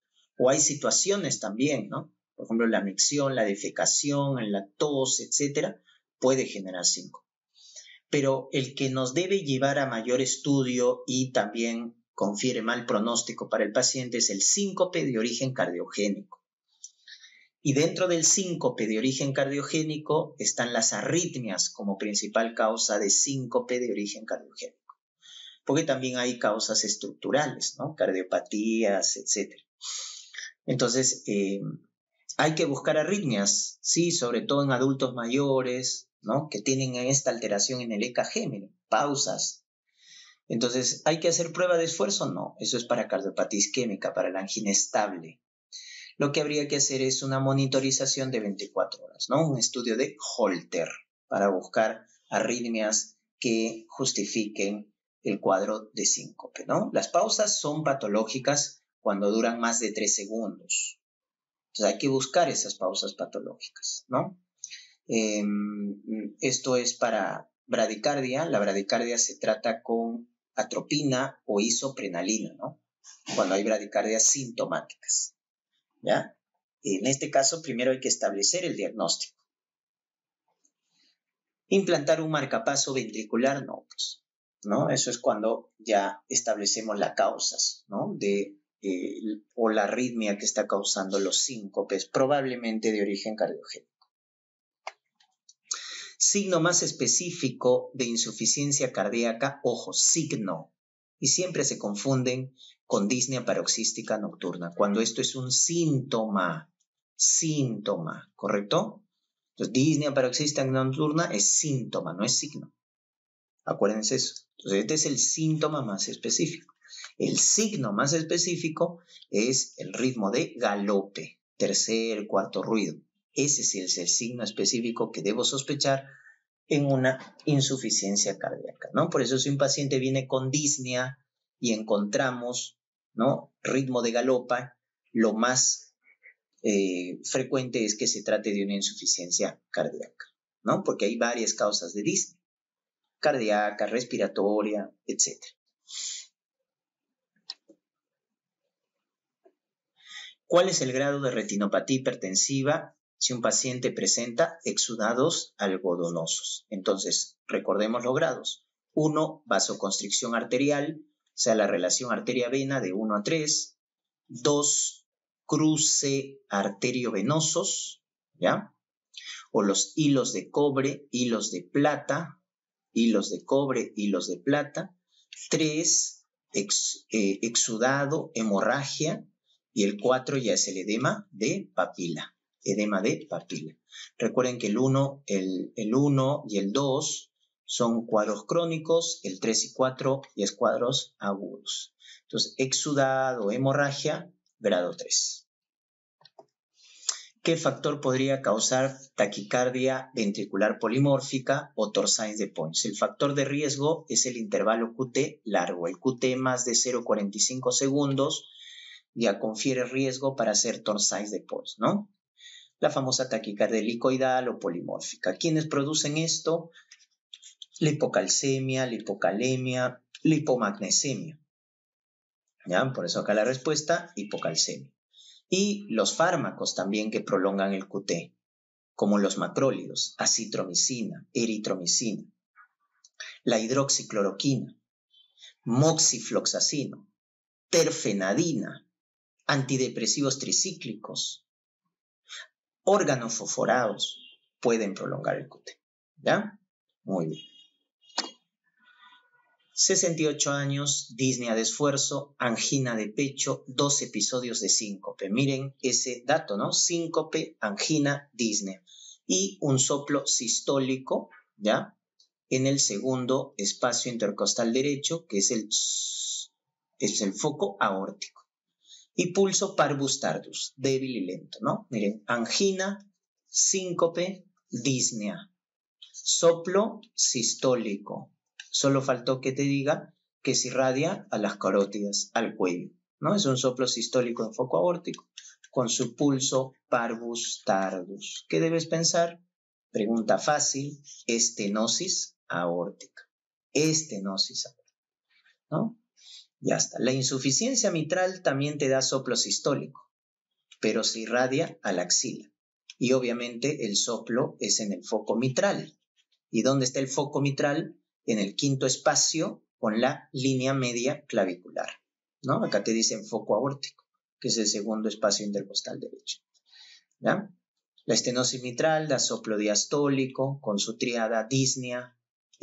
Speaker 5: o hay situaciones también, ¿no? Por ejemplo, la micción, la defecación, la tos, etcétera, puede generar síncope. Pero el que nos debe llevar a mayor estudio y también confiere mal pronóstico para el paciente es el síncope de origen cardiogénico. Y dentro del síncope de origen cardiogénico están las arritmias como principal causa de síncope de origen cardiogénico. Porque también hay causas estructurales, ¿no? Cardiopatías, etcétera. Entonces, eh, hay que buscar arritmias, sí, sobre todo en adultos mayores, ¿no? Que tienen esta alteración en el EKG, pausas. Entonces, ¿hay que hacer prueba de esfuerzo? No, eso es para cardiopatía isquémica, para el angina estable. Lo que habría que hacer es una monitorización de 24 horas, ¿no? Un estudio de Holter para buscar arritmias que justifiquen el cuadro de síncope, ¿no? Las pausas son patológicas cuando duran más de tres segundos. Entonces hay que buscar esas pausas patológicas, ¿no? Em, esto es para bradicardia. La bradicardia se trata con atropina o isoprenalina, ¿no? Cuando hay bradicardias sintomáticas, ¿ya? En este caso, primero hay que establecer el diagnóstico. Implantar un marcapaso ventricular, no, pues, ¿no? Eso es cuando ya establecemos las causas, ¿no? De eh, o la arritmia que está causando los síncopes, probablemente de origen cardiogénico. Signo más específico de insuficiencia cardíaca, ojo, signo. Y siempre se confunden con disnea paroxística nocturna, cuando esto es un síntoma, síntoma, ¿correcto? Entonces, disnea paroxística nocturna es síntoma, no es signo. Acuérdense eso. Entonces, este es el síntoma más específico. El signo más específico es el ritmo de galope, tercer, cuarto ruido. Ese es el signo específico que debo sospechar en una insuficiencia cardíaca, ¿no? Por eso si un paciente viene con disnea y encontramos, ¿no? Ritmo de galopa, lo más eh, frecuente es que se trate de una insuficiencia cardíaca, ¿no? Porque hay varias causas de disnea, cardíaca, respiratoria, etc. cuál es el grado de retinopatía hipertensiva si un paciente presenta exudados algodonosos. Entonces, recordemos los grados. Uno, vasoconstricción arterial, o sea, la relación arteria-vena de 1 a 3. Dos, cruce arteriovenosos, ¿ya? O los hilos de cobre, hilos de plata, hilos de cobre, hilos de plata. Tres, eh, exudado, hemorragia, y el 4 ya es el edema de papila, edema de papila. Recuerden que el 1, el, 1 y el 2 son cuadros crónicos, el 3 y 4 y es cuadros agudos. Entonces, exudado, hemorragia, grado 3. ¿Qué factor podría causar taquicardia ventricular polimórfica o torsades de Pons? El factor de riesgo es el intervalo QT largo, el QT más de 0,45 segundos ya confiere riesgo para hacer torsades de Pols, ¿no? La famosa taquicardia helicoidal o polimórfica. ¿Quiénes producen esto? La hipocalcemia, la hipocalemia, la hipomagnesemia. ¿Ya? Por eso acá la respuesta, hipocalcemia. Y los fármacos también que prolongan el QT, como los macrólidos, acitromicina, eritromicina, la hidroxicloroquina, moxifloxacino, terfenadina, antidepresivos tricíclicos, órganos fosforados pueden prolongar el QT. ¿Ya? Muy bien. 68 años, disnea de esfuerzo, angina de pecho, dos episodios de síncope. Miren ese dato, ¿no? Síncope, angina, disnea. Y un soplo sistólico, ¿ya? En el segundo espacio intercostal derecho, que es el, es el foco aórtico y pulso parvus tardus, débil y lento, ¿no? Miren, angina, síncope, disnea, soplo sistólico. Solo faltó que te diga que se irradia a las carótidas, al cuello, ¿no? Es un soplo sistólico en foco aórtico con su pulso parvus tardus. ¿Qué debes pensar? Pregunta fácil, estenosis aórtica. Estenosis aórtica, ¿no? Ya está. La insuficiencia mitral también te da soplo sistólico, pero se irradia a la axila. Y obviamente el soplo es en el foco mitral. ¿Y dónde está el foco mitral? En el quinto espacio con la línea media clavicular. ¿no? Acá te dicen foco aórtico, que es el segundo espacio intercostal derecho. La estenosis mitral da soplo diastólico con su triada disnea,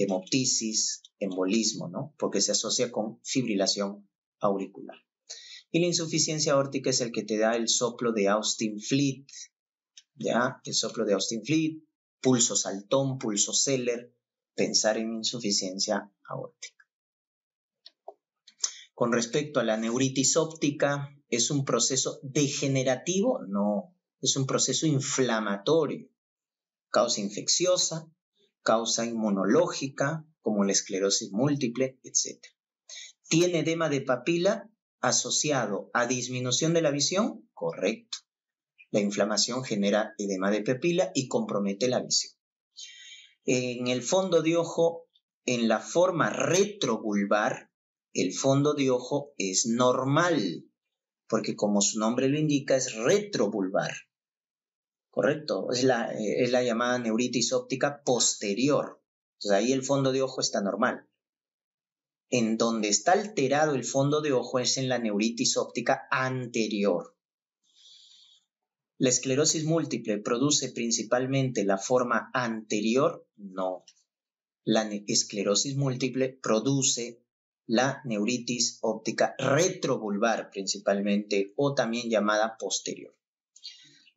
Speaker 5: hemoptisis, embolismo, ¿no? Porque se asocia con fibrilación auricular. Y la insuficiencia aórtica es el que te da el soplo de Austin Fleet, ¿ya? El soplo de Austin Fleet, pulso saltón, pulso seller, pensar en insuficiencia aórtica. Con respecto a la neuritis óptica, ¿es un proceso degenerativo? No, es un proceso inflamatorio, causa infecciosa, causa inmunológica, como la esclerosis múltiple, etc. ¿Tiene edema de papila asociado a disminución de la visión? Correcto. La inflamación genera edema de papila y compromete la visión. En el fondo de ojo, en la forma retrobulbar, el fondo de ojo es normal, porque como su nombre lo indica, es retrovulvar. Correcto, eh, es la, llamada neuritis óptica posterior. ahí el fondo de ojo está normal. En donde está alterado el fondo de ojo es en la neuritis óptica anterior. La esclerosis múltiple produce principalmente la forma anterior, no. La esclerosis múltiple produce la neuritis óptica retrovulvar principalmente o también llamada posterior.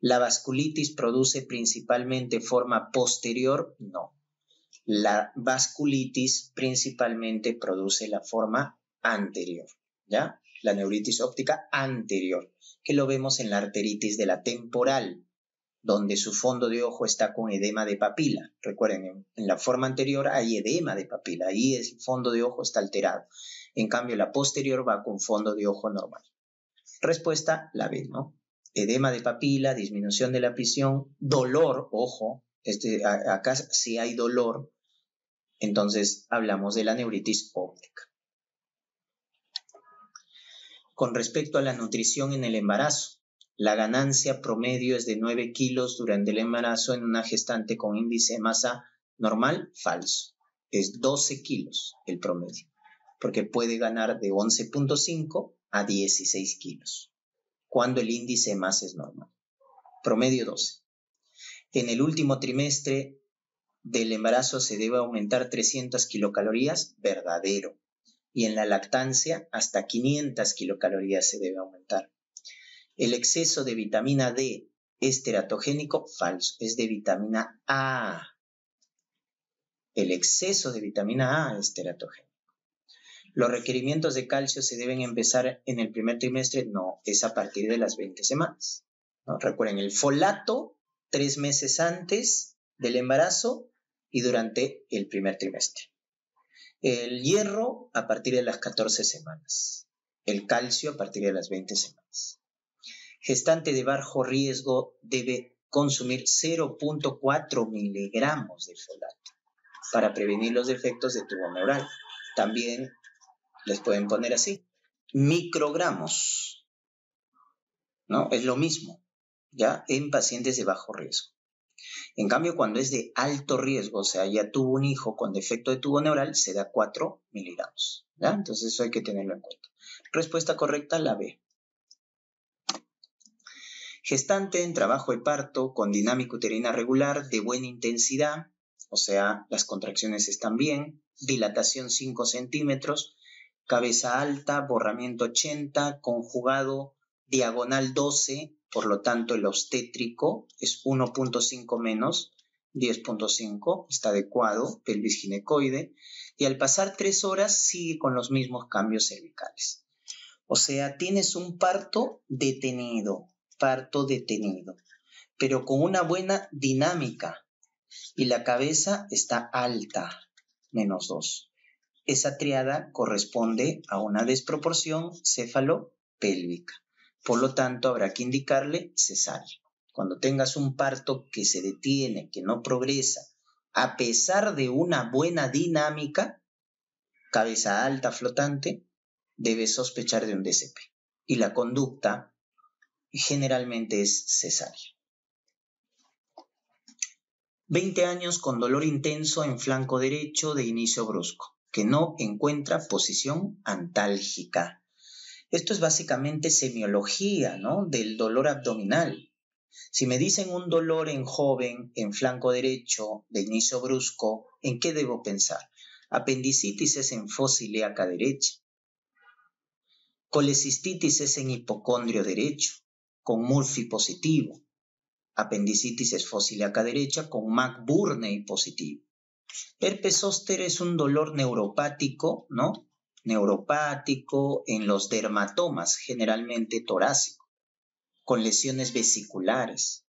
Speaker 5: ¿La vasculitis produce principalmente forma posterior? No. La vasculitis principalmente produce la forma anterior, ¿ya? La neuritis óptica anterior, que lo vemos en la arteritis de la temporal, donde su fondo de ojo está con edema de papila. Recuerden, en la forma anterior hay edema de papila, ahí el fondo de ojo está alterado. En cambio, la posterior va con fondo de ojo normal. Respuesta, la B, ¿no? edema de papila, disminución de la prisión, dolor, ojo, este, acá si hay dolor, entonces hablamos de la neuritis óptica. Con respecto a la nutrición en el embarazo, la ganancia promedio es de 9 kilos durante el embarazo en una gestante con índice de masa normal, falso. Es 12 kilos el promedio, porque puede ganar de 11.5 a 16 kilos cuando el índice más es normal. Promedio 12. En el último trimestre del embarazo se debe aumentar 300 kilocalorías, verdadero. Y en la lactancia hasta 500 kilocalorías se debe aumentar. El exceso de vitamina D es teratogénico, falso, es de vitamina A. El exceso de vitamina A es teratogénico. ¿Los requerimientos de calcio se deben empezar en el primer trimestre? No, es a partir de las 20 semanas. Recuerden, el folato tres meses antes del embarazo y durante el primer trimestre. El hierro a partir de las 14 semanas. El calcio a partir de las 20 semanas. Gestante de bajo riesgo debe consumir 0.4 miligramos de folato para prevenir los defectos de tubo neural. También les pueden poner así, microgramos, ¿no? Es lo mismo, ¿ya? En pacientes de bajo riesgo. En cambio, cuando es de alto riesgo, o sea, ya tuvo un hijo con defecto de tubo neural, se da 4 miligramos, Entonces eso hay que tenerlo en cuenta. Respuesta correcta, la B. Gestante en trabajo de parto con dinámica uterina regular de buena intensidad, o sea, las contracciones están bien, dilatación 5 centímetros, cabeza alta, borramiento 80, conjugado diagonal 12, por lo tanto el obstétrico es 1.5 menos, 10.5, está adecuado, pelvis ginecoide, y al pasar tres horas sigue con los mismos cambios cervicales. O sea, tienes un parto detenido, parto detenido, pero con una buena dinámica y la cabeza está alta, menos 2. Esa triada corresponde a una desproporción céfalo-pélvica. Por lo tanto, habrá que indicarle cesárea. Cuando tengas un parto que se detiene, que no progresa, a pesar de una buena dinámica, cabeza alta flotante, debes sospechar de un DCP. Y la conducta generalmente es cesárea. 20 años con dolor intenso en flanco derecho de inicio brusco que no encuentra posición antálgica. Esto es básicamente semiología ¿no? del dolor abdominal. Si me dicen un dolor en joven, en flanco derecho, de inicio brusco, ¿en qué debo pensar? Apendicitis es en acá derecha. Colecistitis es en hipocondrio derecho, con Murphy positivo. Apendicitis es acá derecha, con McBurney positivo. Herpes es un dolor neuropático, ¿no? Neuropático en los dermatomas, generalmente torácico, con lesiones vesiculares.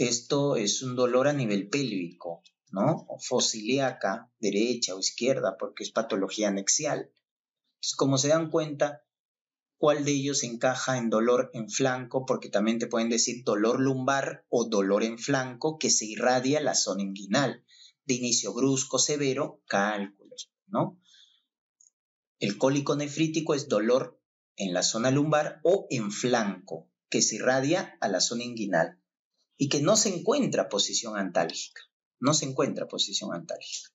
Speaker 5: Esto es un dolor a nivel pélvico, ¿no? O fosiliaca, derecha o izquierda, porque es patología anexial. Entonces, como se dan cuenta, cuál de ellos encaja en dolor en flanco, porque también te pueden decir dolor lumbar o dolor en flanco que se irradia la zona inguinal de inicio brusco, severo, cálculos, ¿no? El cólico nefrítico es dolor en la zona lumbar o en flanco, que se irradia a la zona inguinal y que no se encuentra posición antálgica. No se encuentra posición antálgica.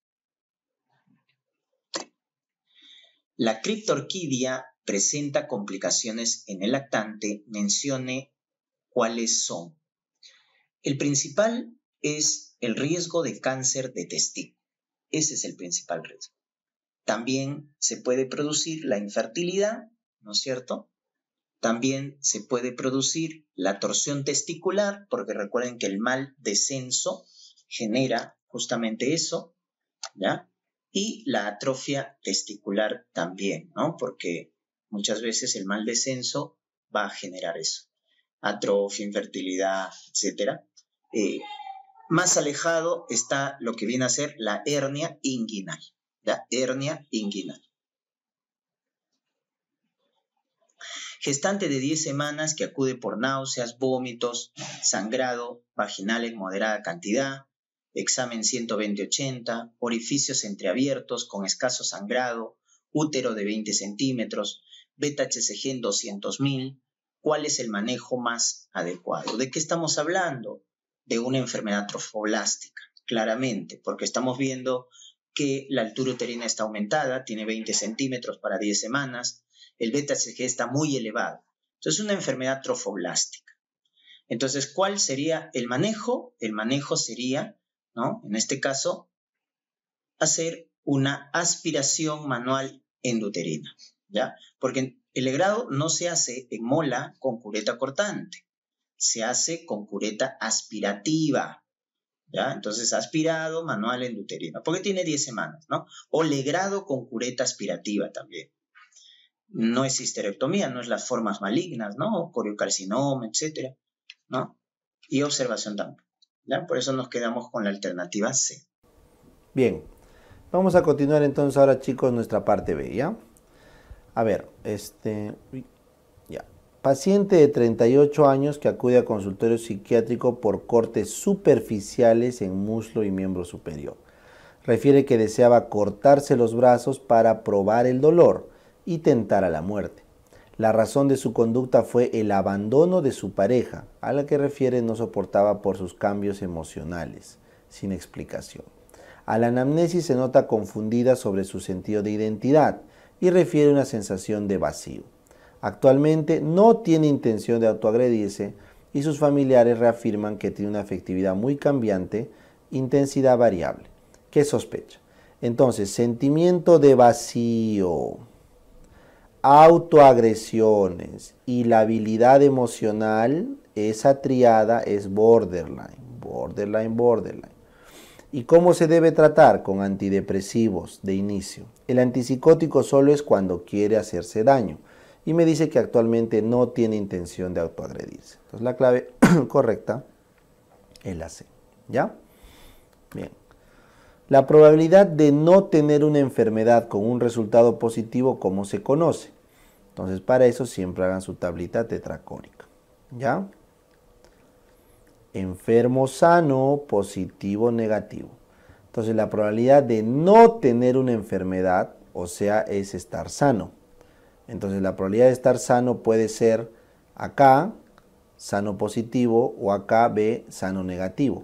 Speaker 5: La criptorquidia presenta complicaciones en el lactante. Mencione cuáles son. El principal es el riesgo de cáncer de testículo. Ese es el principal riesgo. También se puede producir la infertilidad, ¿no es cierto? También se puede producir la torsión testicular, porque recuerden que el mal descenso genera justamente eso, ¿ya? Y la atrofia testicular también, ¿no? Porque muchas veces el mal descenso va a generar eso. Atrofia, infertilidad, etcétera. Eh, más alejado está lo que viene a ser la hernia inguinal, la hernia inguinal. Gestante de 10 semanas que acude por náuseas, vómitos, sangrado vaginal en moderada cantidad, examen 120-80, orificios entreabiertos con escaso sangrado, útero de 20 centímetros, beta HCG en 200.000. ¿Cuál es el manejo más adecuado? ¿De qué estamos hablando? de una enfermedad trofoblástica, claramente, porque estamos viendo que la altura uterina está aumentada, tiene 20 centímetros para 10 semanas, el beta-CG está muy elevado. Entonces, es una enfermedad trofoblástica. Entonces, ¿cuál sería el manejo? El manejo sería, ¿no? En este caso, hacer una aspiración manual enduterina, ¿ya? Porque el legrado no se hace en mola con cureta cortante se hace con cureta aspirativa. ¿Ya? Entonces, aspirado, manual enduterino, porque tiene 10 semanas, ¿no? O legrado con cureta aspirativa también. No es histerectomía, no es las formas malignas, ¿no? Coriocarcinoma, etcétera, ¿no? Y observación también, ¿ya? Por eso nos quedamos con la alternativa
Speaker 6: C. Bien, vamos a continuar entonces ahora, chicos, nuestra parte B, ¿ya? A ver, este... Paciente de 38 años que acude a consultorio psiquiátrico por cortes superficiales en muslo y miembro superior. Refiere que deseaba cortarse los brazos para probar el dolor y tentar a la muerte. La razón de su conducta fue el abandono de su pareja, a la que refiere no soportaba por sus cambios emocionales, sin explicación. A la anamnesis se nota confundida sobre su sentido de identidad y refiere una sensación de vacío. Actualmente no tiene intención de autoagredirse y sus familiares reafirman que tiene una afectividad muy cambiante, intensidad variable. ¿Qué sospecha? Entonces, sentimiento de vacío, autoagresiones y la habilidad emocional, esa triada es borderline, borderline, borderline. ¿Y cómo se debe tratar? Con antidepresivos de inicio. El antipsicótico solo es cuando quiere hacerse daño y me dice que actualmente no tiene intención de autoagredirse. Entonces la clave *clears throat* correcta es la C. ¿Ya? Bien. La probabilidad de no tener una enfermedad con un resultado positivo, como se conoce? Entonces, para eso siempre hagan su tablita tetracónica. ¿Ya? Enfermo sano, positivo, negativo. Entonces, la probabilidad de no tener una enfermedad, o sea, es estar sano. Entonces la probabilidad de estar sano puede ser acá, sano positivo, o acá B, sano negativo.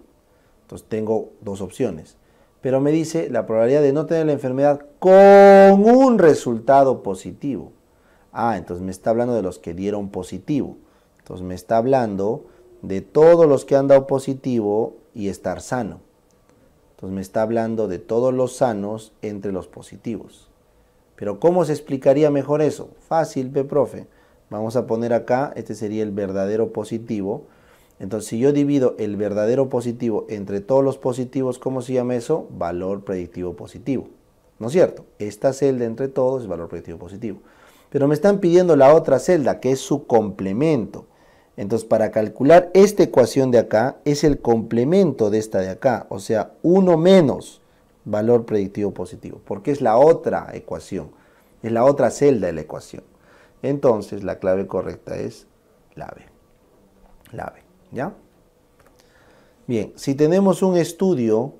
Speaker 6: Entonces tengo dos opciones. Pero me dice la probabilidad de no tener la enfermedad con un resultado positivo. Ah, entonces me está hablando de los que dieron positivo. Entonces me está hablando de todos los que han dado positivo y estar sano. Entonces me está hablando de todos los sanos entre los positivos. Pero ¿cómo se explicaría mejor eso? Fácil, pe profe. Vamos a poner acá, este sería el verdadero positivo. Entonces, si yo divido el verdadero positivo entre todos los positivos, ¿cómo se llama eso? Valor predictivo positivo. ¿No es cierto? Esta celda entre todos es valor predictivo positivo. Pero me están pidiendo la otra celda, que es su complemento. Entonces, para calcular esta ecuación de acá, es el complemento de esta de acá, o sea, 1 menos valor predictivo positivo, porque es la otra ecuación, es la otra celda de la ecuación. Entonces la clave correcta es la B. La B, ¿ya? Bien, si tenemos un estudio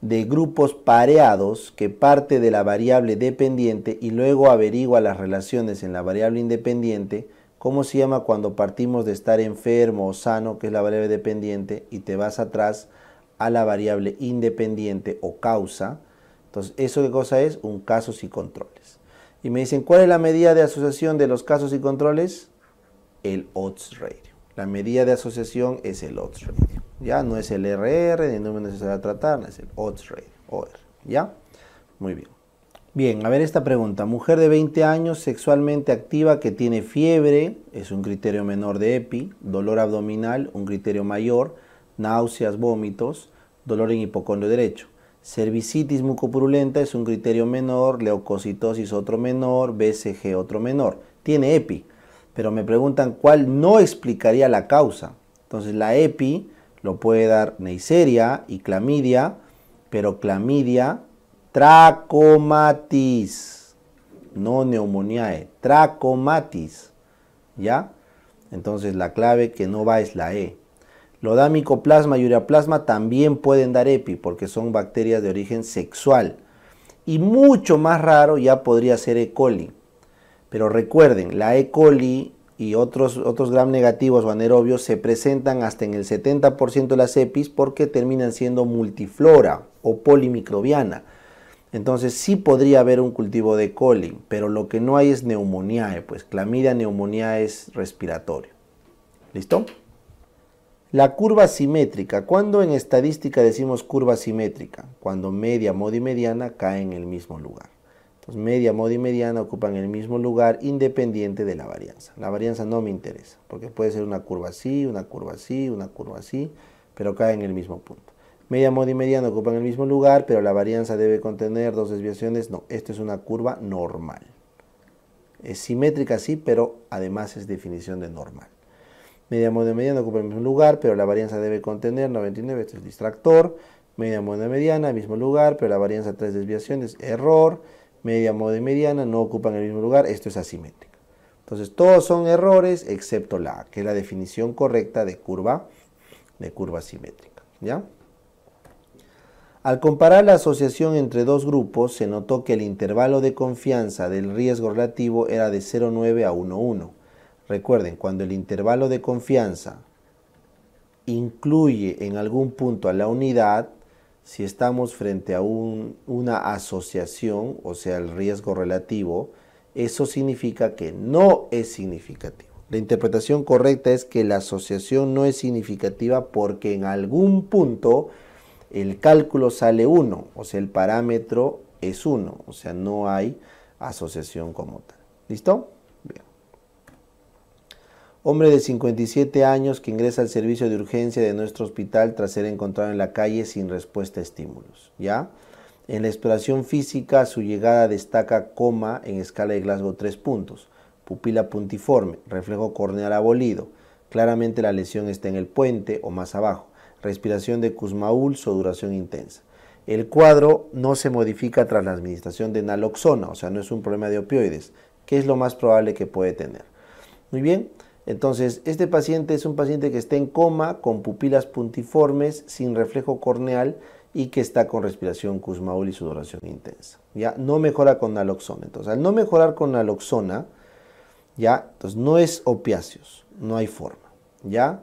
Speaker 6: de grupos pareados que parte de la variable dependiente y luego averigua las relaciones en la variable independiente, ¿cómo se llama cuando partimos de estar enfermo o sano, que es la variable dependiente, y te vas atrás a la variable independiente o causa. Entonces, ¿eso qué cosa es? Un casos y controles. Y me dicen, ¿cuál es la medida de asociación de los casos y controles? El odds ratio. La medida de asociación es el odds ratio. Ya no es el RR, ni no número necesario tratar, es el odds ratio, OR. ¿Ya? Muy bien. Bien, a ver esta pregunta. Mujer de 20 años, sexualmente activa, que tiene fiebre, es un criterio menor de EPI, dolor abdominal, un criterio mayor, náuseas, vómitos, dolor en hipocondrio derecho. Cervicitis mucopurulenta es un criterio menor, leucocitosis otro menor, BCG otro menor. Tiene EPI, pero me preguntan cuál no explicaría la causa. Entonces la EPI lo puede dar Neisseria y clamidia, pero clamidia tracomatis, no neumoniae, tracomatis, ¿ya? Entonces la clave que no va es la E. Lo micoplasma y ureaplasma también pueden dar EPI porque son bacterias de origen sexual. Y mucho más raro ya podría ser E. coli. Pero recuerden, la E. coli y otros, otros gram negativos o anaerobios se presentan hasta en el 70% de las EPIs porque terminan siendo multiflora o polimicrobiana. Entonces sí podría haber un cultivo de E. coli, pero lo que no hay es neumonía, eh, pues clamida, neumonía es respiratorio. ¿Listo? La curva simétrica. ¿cuándo en estadística decimos curva simétrica? Cuando media, modo y mediana caen en el mismo lugar. Entonces, media, modo y mediana ocupan el mismo lugar independiente de la varianza. La varianza no me interesa, porque puede ser una curva así, una curva así, una curva así, pero caen en el mismo punto. Media, modo y mediana ocupan el mismo lugar, pero la varianza debe contener dos desviaciones. No, esto es una curva normal. Es simétrica sí, pero además es definición de normal. Media y mediana ocupa el mismo lugar, pero la varianza debe contener 99, esto es distractor. Media y mediana, mismo lugar, pero la varianza 3 desviaciones, error. Media y mediana no ocupan el mismo lugar, esto es asimétrico. Entonces todos son errores excepto la A, que es la definición correcta de curva, de curva simétrica. ¿ya? Al comparar la asociación entre dos grupos, se notó que el intervalo de confianza del riesgo relativo era de 0,9 a 1,1 Recuerden, cuando el intervalo de confianza incluye en algún punto a la unidad, si estamos frente a una asociación, o sea, el riesgo relativo, eso significa que no es significativo. La interpretación correcta es que la asociación no es significativa porque en algún punto el cálculo sale 1, o sea, el parámetro es 1, o sea, no hay asociación como tal. ¿Listo? hombre de 57 años que ingresa al servicio de urgencia de nuestro hospital tras ser encontrado en la calle sin respuesta a estímulos. ¿ya? En la exploración física, su llegada destaca coma en escala de Glasgow 3 puntos, pupila puntiforme, reflejo corneal abolido. Claramente la lesión está en el puente o más abajo. Respiración de Kuzmaul, duración intensa. El cuadro no se modifica tras la administración de naloxona, o sea, no es un problema de opioides, que es lo más probable que puede tener. Muy bien, entonces, este paciente es un paciente que está en coma, con pupilas puntiformes, sin reflejo corneal y que está con respiración Kussmaul y sudoración intensa. Ya no mejora con naloxona. Entonces, al no mejorar con naloxona, ya, entonces no es opiáceos, no hay forma, ya.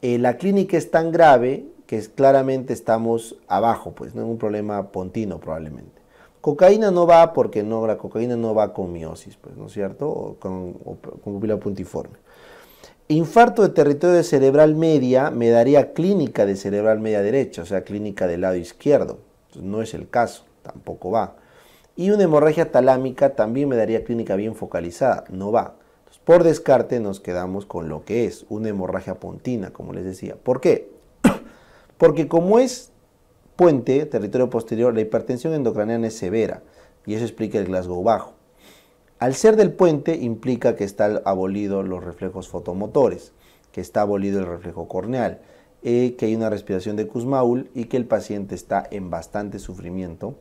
Speaker 6: Eh, la clínica es tan grave que claramente estamos abajo, pues, ¿no? un problema pontino probablemente. Cocaína no va porque no, la cocaína no va con miosis, pues, ¿no es cierto? o con pupila puntiforme. Infarto de territorio de cerebral media me daría clínica de cerebral media derecha, o sea, clínica del lado izquierdo. no es el caso, tampoco va. Y una hemorragia talámica también me daría clínica bien focalizada, no va. por descarte nos quedamos con lo que es una hemorragia pontina, como les decía. ¿Por qué? *clears throat* Porque como es puente, territorio posterior, la hipertensión endocraneana es severa y eso explica el Glasgow bajo. Al ser del puente implica que están abolidos los reflejos fotomotores, que está abolido el reflejo corneal, eh, que hay una respiración de Kussmaul y que el paciente está en bastante sufrimiento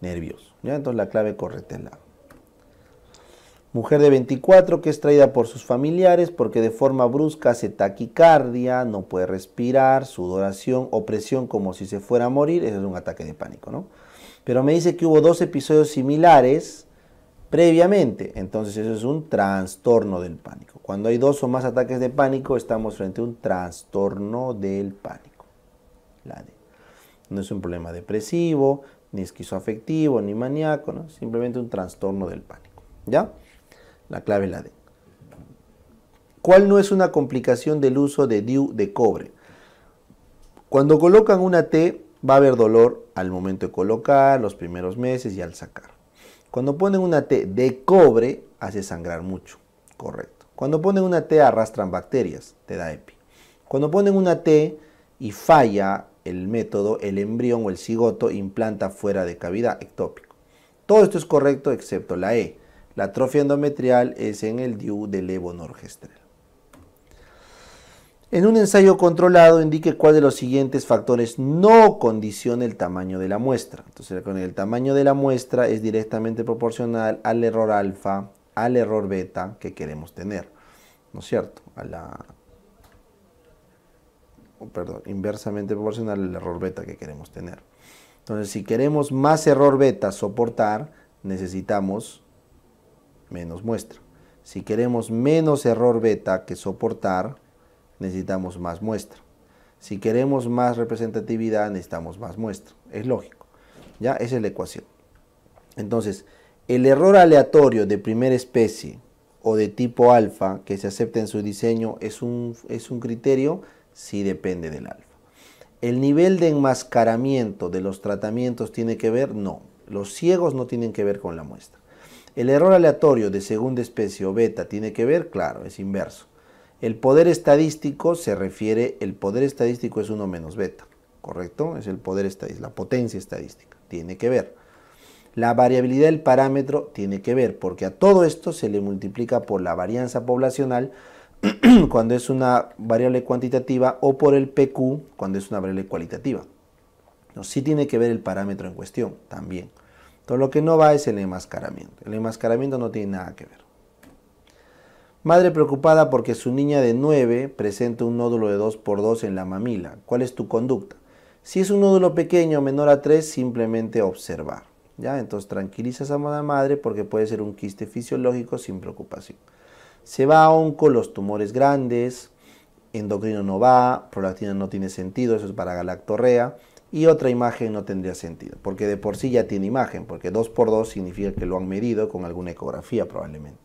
Speaker 6: nervioso. ¿ya? Entonces la clave corre del lado. Mujer de 24 que es traída por sus familiares porque de forma brusca hace taquicardia, no puede respirar, sudoración, opresión como si se fuera a morir. Eso es un ataque de pánico, ¿no? Pero me dice que hubo dos episodios similares previamente. Entonces eso es un trastorno del pánico. Cuando hay dos o más ataques de pánico, estamos frente a un trastorno del pánico. No es un problema depresivo, ni esquizoafectivo, ni maníaco, simplemente un trastorno del pánico. ¿Ya? La clave es la D. ¿Cuál no es una complicación del uso de DIU de cobre? Cuando colocan una T, va a haber dolor al momento de colocar, los primeros meses y al sacar. Cuando ponen una T de cobre, hace sangrar mucho. Correcto. Cuando ponen una T, arrastran bacterias, te da EPI. Cuando ponen una T y falla el método, el embrión o el cigoto implanta fuera de cavidad ectópico. Todo esto es correcto excepto la E. La atrofia endometrial es en el DIU del levonorgestrel en un ensayo controlado indique cuál de los siguientes factores no condiciona el tamaño de la muestra. Entonces el tamaño de la muestra es directamente proporcional al error alfa, al error beta que queremos tener. ¿No es cierto? A la... Oh, perdón, inversamente proporcional al error beta que queremos tener. Entonces si queremos más error beta soportar, necesitamos menos muestra. Si queremos menos error beta que soportar, necesitamos más muestra. Si queremos más representatividad, necesitamos más muestra. Es lógico. Ya, esa es la ecuación. Entonces, el error aleatorio de primera especie o de tipo alfa que se acepta en su diseño es un, es un criterio si depende del alfa. ¿El nivel de enmascaramiento de los tratamientos tiene que ver? No. Los ciegos no tienen que ver con la muestra. ¿El error aleatorio de segunda especie o beta tiene que ver? Claro, es inverso. El poder estadístico se refiere, el poder estadístico es 1 menos beta, ¿correcto? Es el poder estadístico, la potencia estadística, tiene que ver. La variabilidad del parámetro tiene que ver, porque a todo esto se le multiplica por la varianza poblacional *clears throat* cuando es una variable cuantitativa o por el PQ cuando es una variable cualitativa. No, sí tiene que ver el parámetro en cuestión también. Todo lo que no va es el enmascaramiento. El enmascaramiento no tiene nada que ver. Madre preocupada porque su niña de 9 presenta un nódulo de 2x2 en la mamila. ¿Cuál es tu conducta? Si es un nódulo pequeño menor a 3, simplemente observar. ¿ya? Entonces tranquiliza a la madre porque puede ser un quiste fisiológico sin preocupación. Se va a onco los tumores grandes, endocrino no va, prolactina no tiene sentido, eso es para galactorrea. Y otra imagen no tendría sentido, porque de por sí ya tiene imagen, porque 2x2 significa que lo han medido con alguna ecografía probablemente.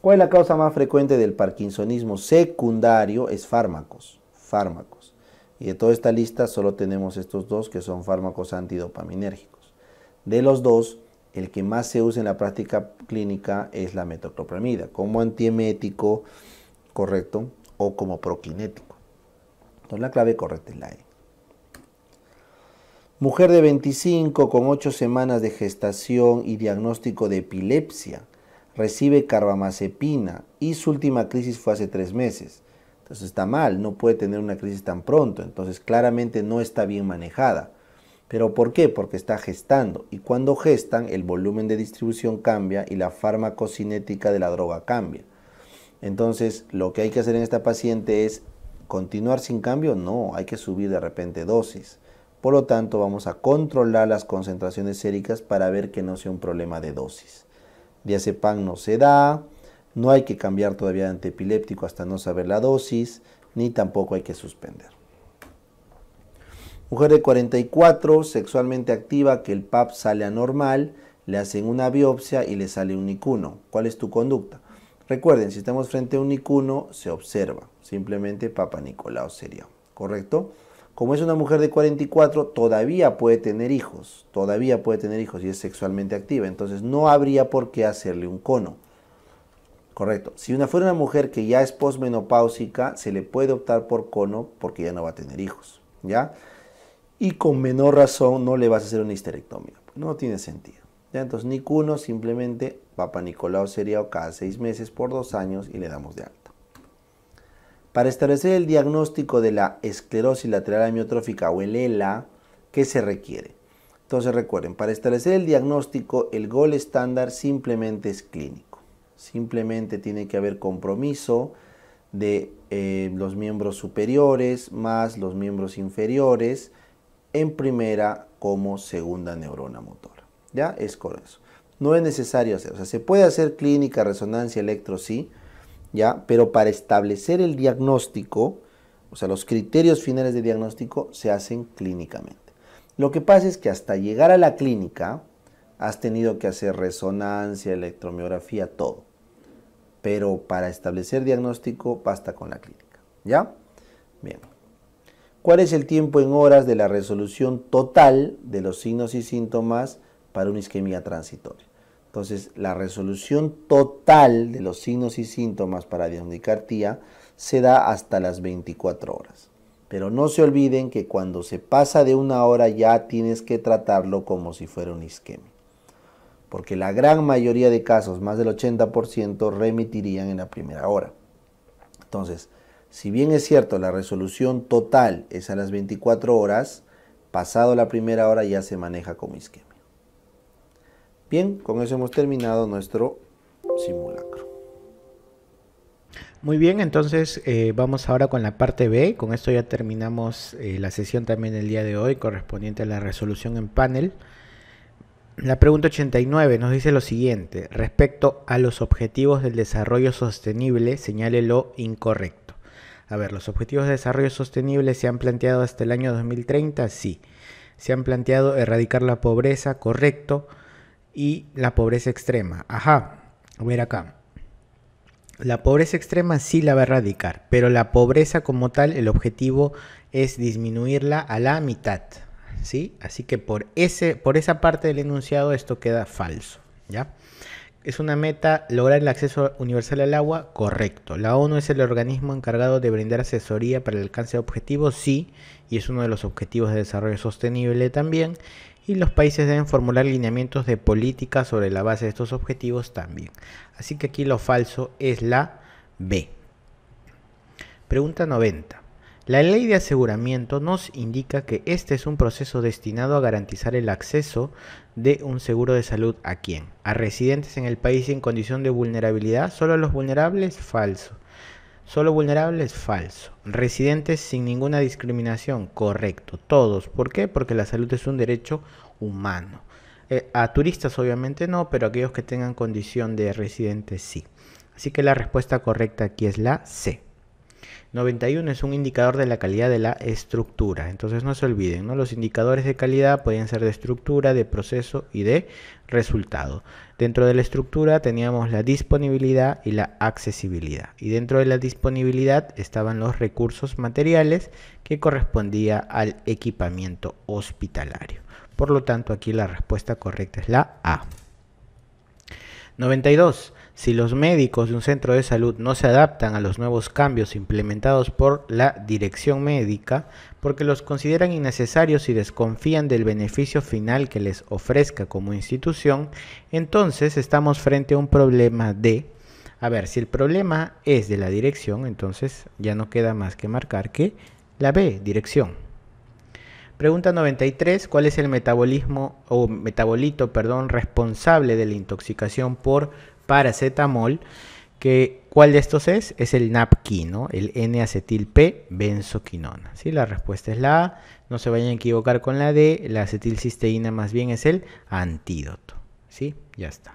Speaker 6: ¿Cuál es la causa más frecuente del parkinsonismo secundario? Es fármacos, fármacos. Y de toda esta lista solo tenemos estos dos que son fármacos antidopaminérgicos. De los dos, el que más se usa en la práctica clínica es la metoclopramida, como antiemético, correcto, o como prokinético. Entonces la clave correcta es la E. Mujer de 25 con 8 semanas de gestación y diagnóstico de epilepsia recibe carbamazepina y su última crisis fue hace tres meses. Entonces está mal, no puede tener una crisis tan pronto, entonces claramente no está bien manejada. ¿Pero por qué? Porque está gestando y cuando gestan el volumen de distribución cambia y la farmacocinética de la droga cambia. Entonces lo que hay que hacer en esta paciente es continuar sin cambio, no, hay que subir de repente dosis. Por lo tanto, vamos a controlar las concentraciones séricas para ver que no sea un problema de dosis diazepam no se da, no hay que cambiar todavía de antiepiléptico hasta no saber la dosis, ni tampoco hay que suspender. Mujer de 44, sexualmente activa, que el PAP sale anormal, le hacen una biopsia y le sale un icuno. ¿Cuál es tu conducta? Recuerden, si estamos frente a un icuno, se observa. Simplemente Papa Nicolau sería, ¿correcto? Como es una mujer de 44, todavía puede tener hijos, todavía puede tener hijos y es sexualmente activa, entonces no habría por qué hacerle un cono. Correcto. Si una fuera una mujer que ya es posmenopáusica, se le puede optar por cono porque ya no va a tener hijos, ¿ya? Y con menor razón no le vas a hacer una histerectomía, no tiene sentido. ¿ya? Entonces, ni cuno, simplemente Papa Nicolau sería cada seis meses por dos años y le damos de alta. Para establecer el diagnóstico de la esclerosis lateral amiotrófica o el ELA, ¿qué se requiere? Entonces recuerden, para establecer el diagnóstico, el gol estándar simplemente es clínico. Simplemente tiene que haber compromiso de eh, los miembros superiores más los miembros inferiores en primera como segunda neurona motora. ¿Ya? Es con No es necesario hacer, o sea, se puede hacer clínica, resonancia, electro, sí, ¿ya? Pero para establecer el diagnóstico, o sea, los criterios finales de diagnóstico se hacen clínicamente. Lo que pasa es que hasta llegar a la clínica has tenido que hacer resonancia, electromiografía, todo. Pero para establecer diagnóstico basta con la clínica, ¿ya? Bien. ¿Cuál es el tiempo en horas de la resolución total de los signos y síntomas para una isquemia transitoria? Entonces, la resolución total de los signos y síntomas para diagnosticar se da hasta las 24 horas. Pero no se olviden que cuando se pasa de una hora ya tienes que tratarlo como si fuera un isquemia. Porque la gran mayoría de casos, más del 80%, remitirían en la primera hora. Entonces, si bien es cierto, la resolución total es a las 24 horas, pasado la primera hora ya se maneja como isquemia. Bien, con eso hemos terminado nuestro simulacro.
Speaker 4: Muy bien, entonces eh, vamos ahora con la parte B. Con esto ya terminamos eh, la sesión también el día de hoy correspondiente a la resolución en panel. La pregunta 89 nos dice lo siguiente, respecto a los objetivos del desarrollo sostenible, señale lo incorrecto. A ver, ¿los objetivos de desarrollo sostenible se han planteado hasta el año 2030? Sí. ¿Se han planteado erradicar la pobreza? Correcto y la pobreza extrema. Ajá, a ver acá. La pobreza extrema sí la va a erradicar, pero la pobreza como tal, el objetivo es disminuirla a la mitad, ¿sí? Así que por, ese, por esa parte del enunciado esto queda falso, ¿ya? ¿Es una meta lograr el acceso universal al agua? Correcto. ¿La ONU es el organismo encargado de brindar asesoría para el alcance de objetivos? Sí, y es uno de los objetivos de desarrollo sostenible también y los países deben formular lineamientos de política sobre la base de estos objetivos también. Así que aquí lo falso es la B. Pregunta 90. La ley de aseguramiento nos indica que este es un proceso destinado a garantizar el acceso de un seguro de salud a quién? A residentes en el país en condición de vulnerabilidad, solo a los vulnerables, falso. Solo vulnerables, falso. Residentes sin ninguna discriminación, correcto. Todos. ¿Por qué? Porque la salud es un derecho humano. Eh, a turistas obviamente no, pero aquellos que tengan condición de residente sí. Así que la respuesta correcta aquí es la C. 91 es un indicador de la calidad de la estructura. Entonces no se olviden, ¿no? los indicadores de calidad pueden ser de estructura, de proceso y de resultado. Dentro de la estructura teníamos la disponibilidad y la accesibilidad. Y dentro de la disponibilidad estaban los recursos materiales que correspondía al equipamiento hospitalario. Por lo tanto, aquí la respuesta correcta es la A. 92. Si los médicos de un centro de salud no se adaptan a los nuevos cambios implementados por la dirección médica, porque los consideran innecesarios y desconfían del beneficio final que les ofrezca como institución, entonces estamos frente a un problema de... A ver, si el problema es de la dirección, entonces ya no queda más que marcar que la B, dirección. Pregunta 93. ¿Cuál es el metabolismo o metabolito perdón, responsable de la intoxicación por paracetamol? cuál de estos es, es el napkin, el N-acetil-P benzoquinona. ¿sí? La respuesta es la A, no se vayan a equivocar con la D, la acetilcisteína más bien es el antídoto. ¿sí? Ya está.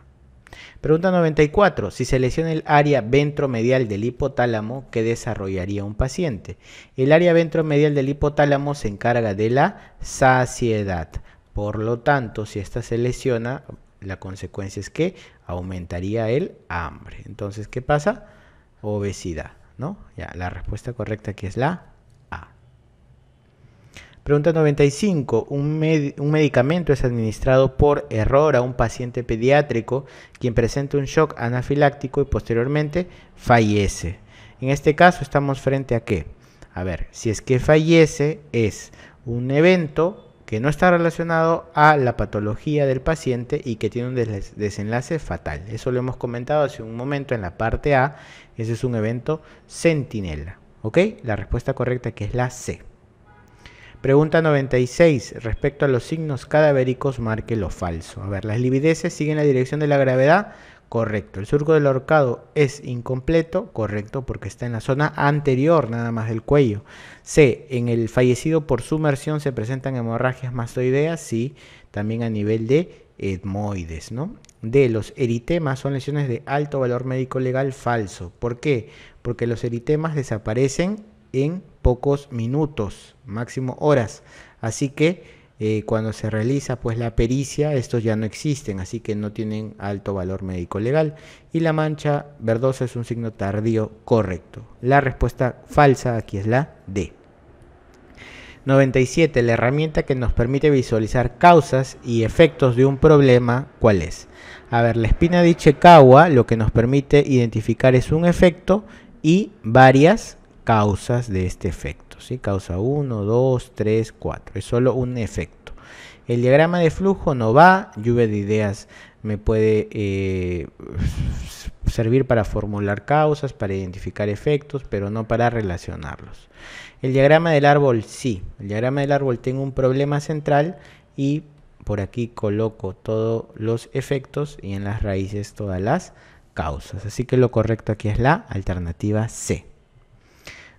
Speaker 4: Pregunta 94. Si se lesiona el área ventromedial del hipotálamo, ¿qué desarrollaría un paciente? El área ventromedial del hipotálamo se encarga de la saciedad. Por lo tanto, si esta se lesiona, la consecuencia es que aumentaría el hambre. Entonces, ¿qué pasa? Obesidad, ¿no? Ya, la respuesta correcta aquí es la A. Pregunta 95. Un, un medicamento es administrado por error a un paciente pediátrico quien presenta un shock anafiláctico y posteriormente fallece. En este caso estamos frente a qué? A ver, si es que fallece es un evento que no está relacionado a la patología del paciente y que tiene un desenlace fatal. Eso lo hemos comentado hace un momento en la parte A. Ese es un evento sentinela. ¿Ok? La respuesta correcta que es la C. Pregunta 96. Respecto a los signos cadavéricos, marque lo falso. A ver, las libideces siguen la dirección de la gravedad. Correcto. El surco del ahorcado es incompleto. Correcto, porque está en la zona anterior nada más del cuello. C. En el fallecido por sumersión se presentan hemorragias mastoideas, sí, también a nivel de etmoides, ¿no? D. Los eritemas son lesiones de alto valor médico legal falso. ¿Por qué? Porque los eritemas desaparecen en pocos minutos, máximo horas. Así que eh, cuando se realiza pues la pericia, estos ya no existen, así que no tienen alto valor médico legal. Y la mancha verdosa es un signo tardío correcto. La respuesta falsa aquí es la D. 97. La herramienta que nos permite visualizar causas y efectos de un problema, ¿cuál es? A ver, la espina de Ichikawa lo que nos permite identificar es un efecto y varias causas de este efecto. Causa 1, 2, 3, 4. Es solo un efecto. El diagrama de flujo no va, lluvia de ideas me puede eh, servir para formular causas, para identificar efectos, pero no para relacionarlos. El diagrama del árbol sí, el diagrama del árbol tengo un problema central y por aquí coloco todos los efectos y en las raíces todas las causas. Así que lo correcto aquí es la alternativa C.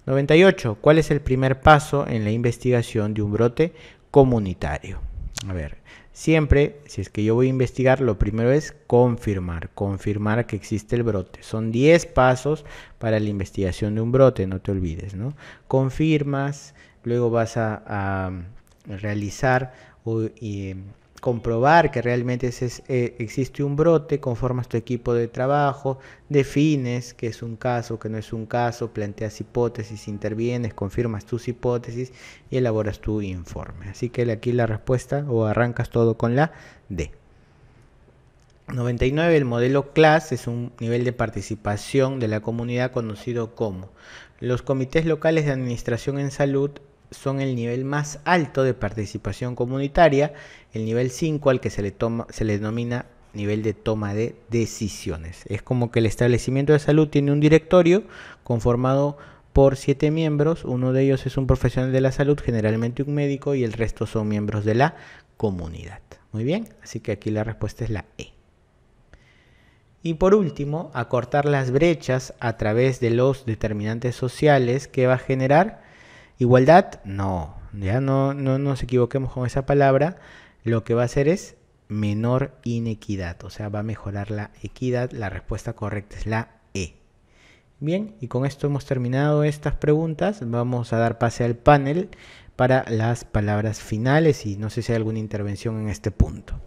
Speaker 4: 98. ¿Cuál es el primer paso en la investigación de un brote comunitario? A ver, siempre, si es que yo voy a investigar, lo primero es confirmar, confirmar que existe el brote. Son 10 pasos para la investigación de un brote, no te olvides, ¿no? Confirmas, luego vas a, realizar comprobar que realmente eh, existe un brote, conformas tu equipo de trabajo, defines que es un caso, que no es un caso, planteas hipótesis, intervienes, confirmas tus hipótesis y elaboras tu informe. Así que aquí la respuesta o arrancas todo con la D. 99. El modelo CLAS es un nivel de participación de la comunidad conocido como los comités locales de administración en salud son el nivel más alto de participación comunitaria, el nivel 5 al que se le, se le denomina nivel de toma de decisiones. Es como que el establecimiento de salud tiene un directorio conformado por siete miembros, uno de ellos es un profesional de la salud, generalmente un médico, y el resto son miembros de la comunidad. Muy bien, así que aquí la respuesta es la E. Y por último, acortar las brechas a través de los determinantes sociales que va a generar Igualdad, no, ya no, no nos equivoquemos con esa palabra. Lo que va a hacer es menor inequidad, o sea, va a mejorar la equidad. La respuesta correcta es la E. Bien, y con esto hemos terminado estas preguntas. Vamos a dar pase al panel para las palabras finales y no sé si hay alguna intervención en este punto.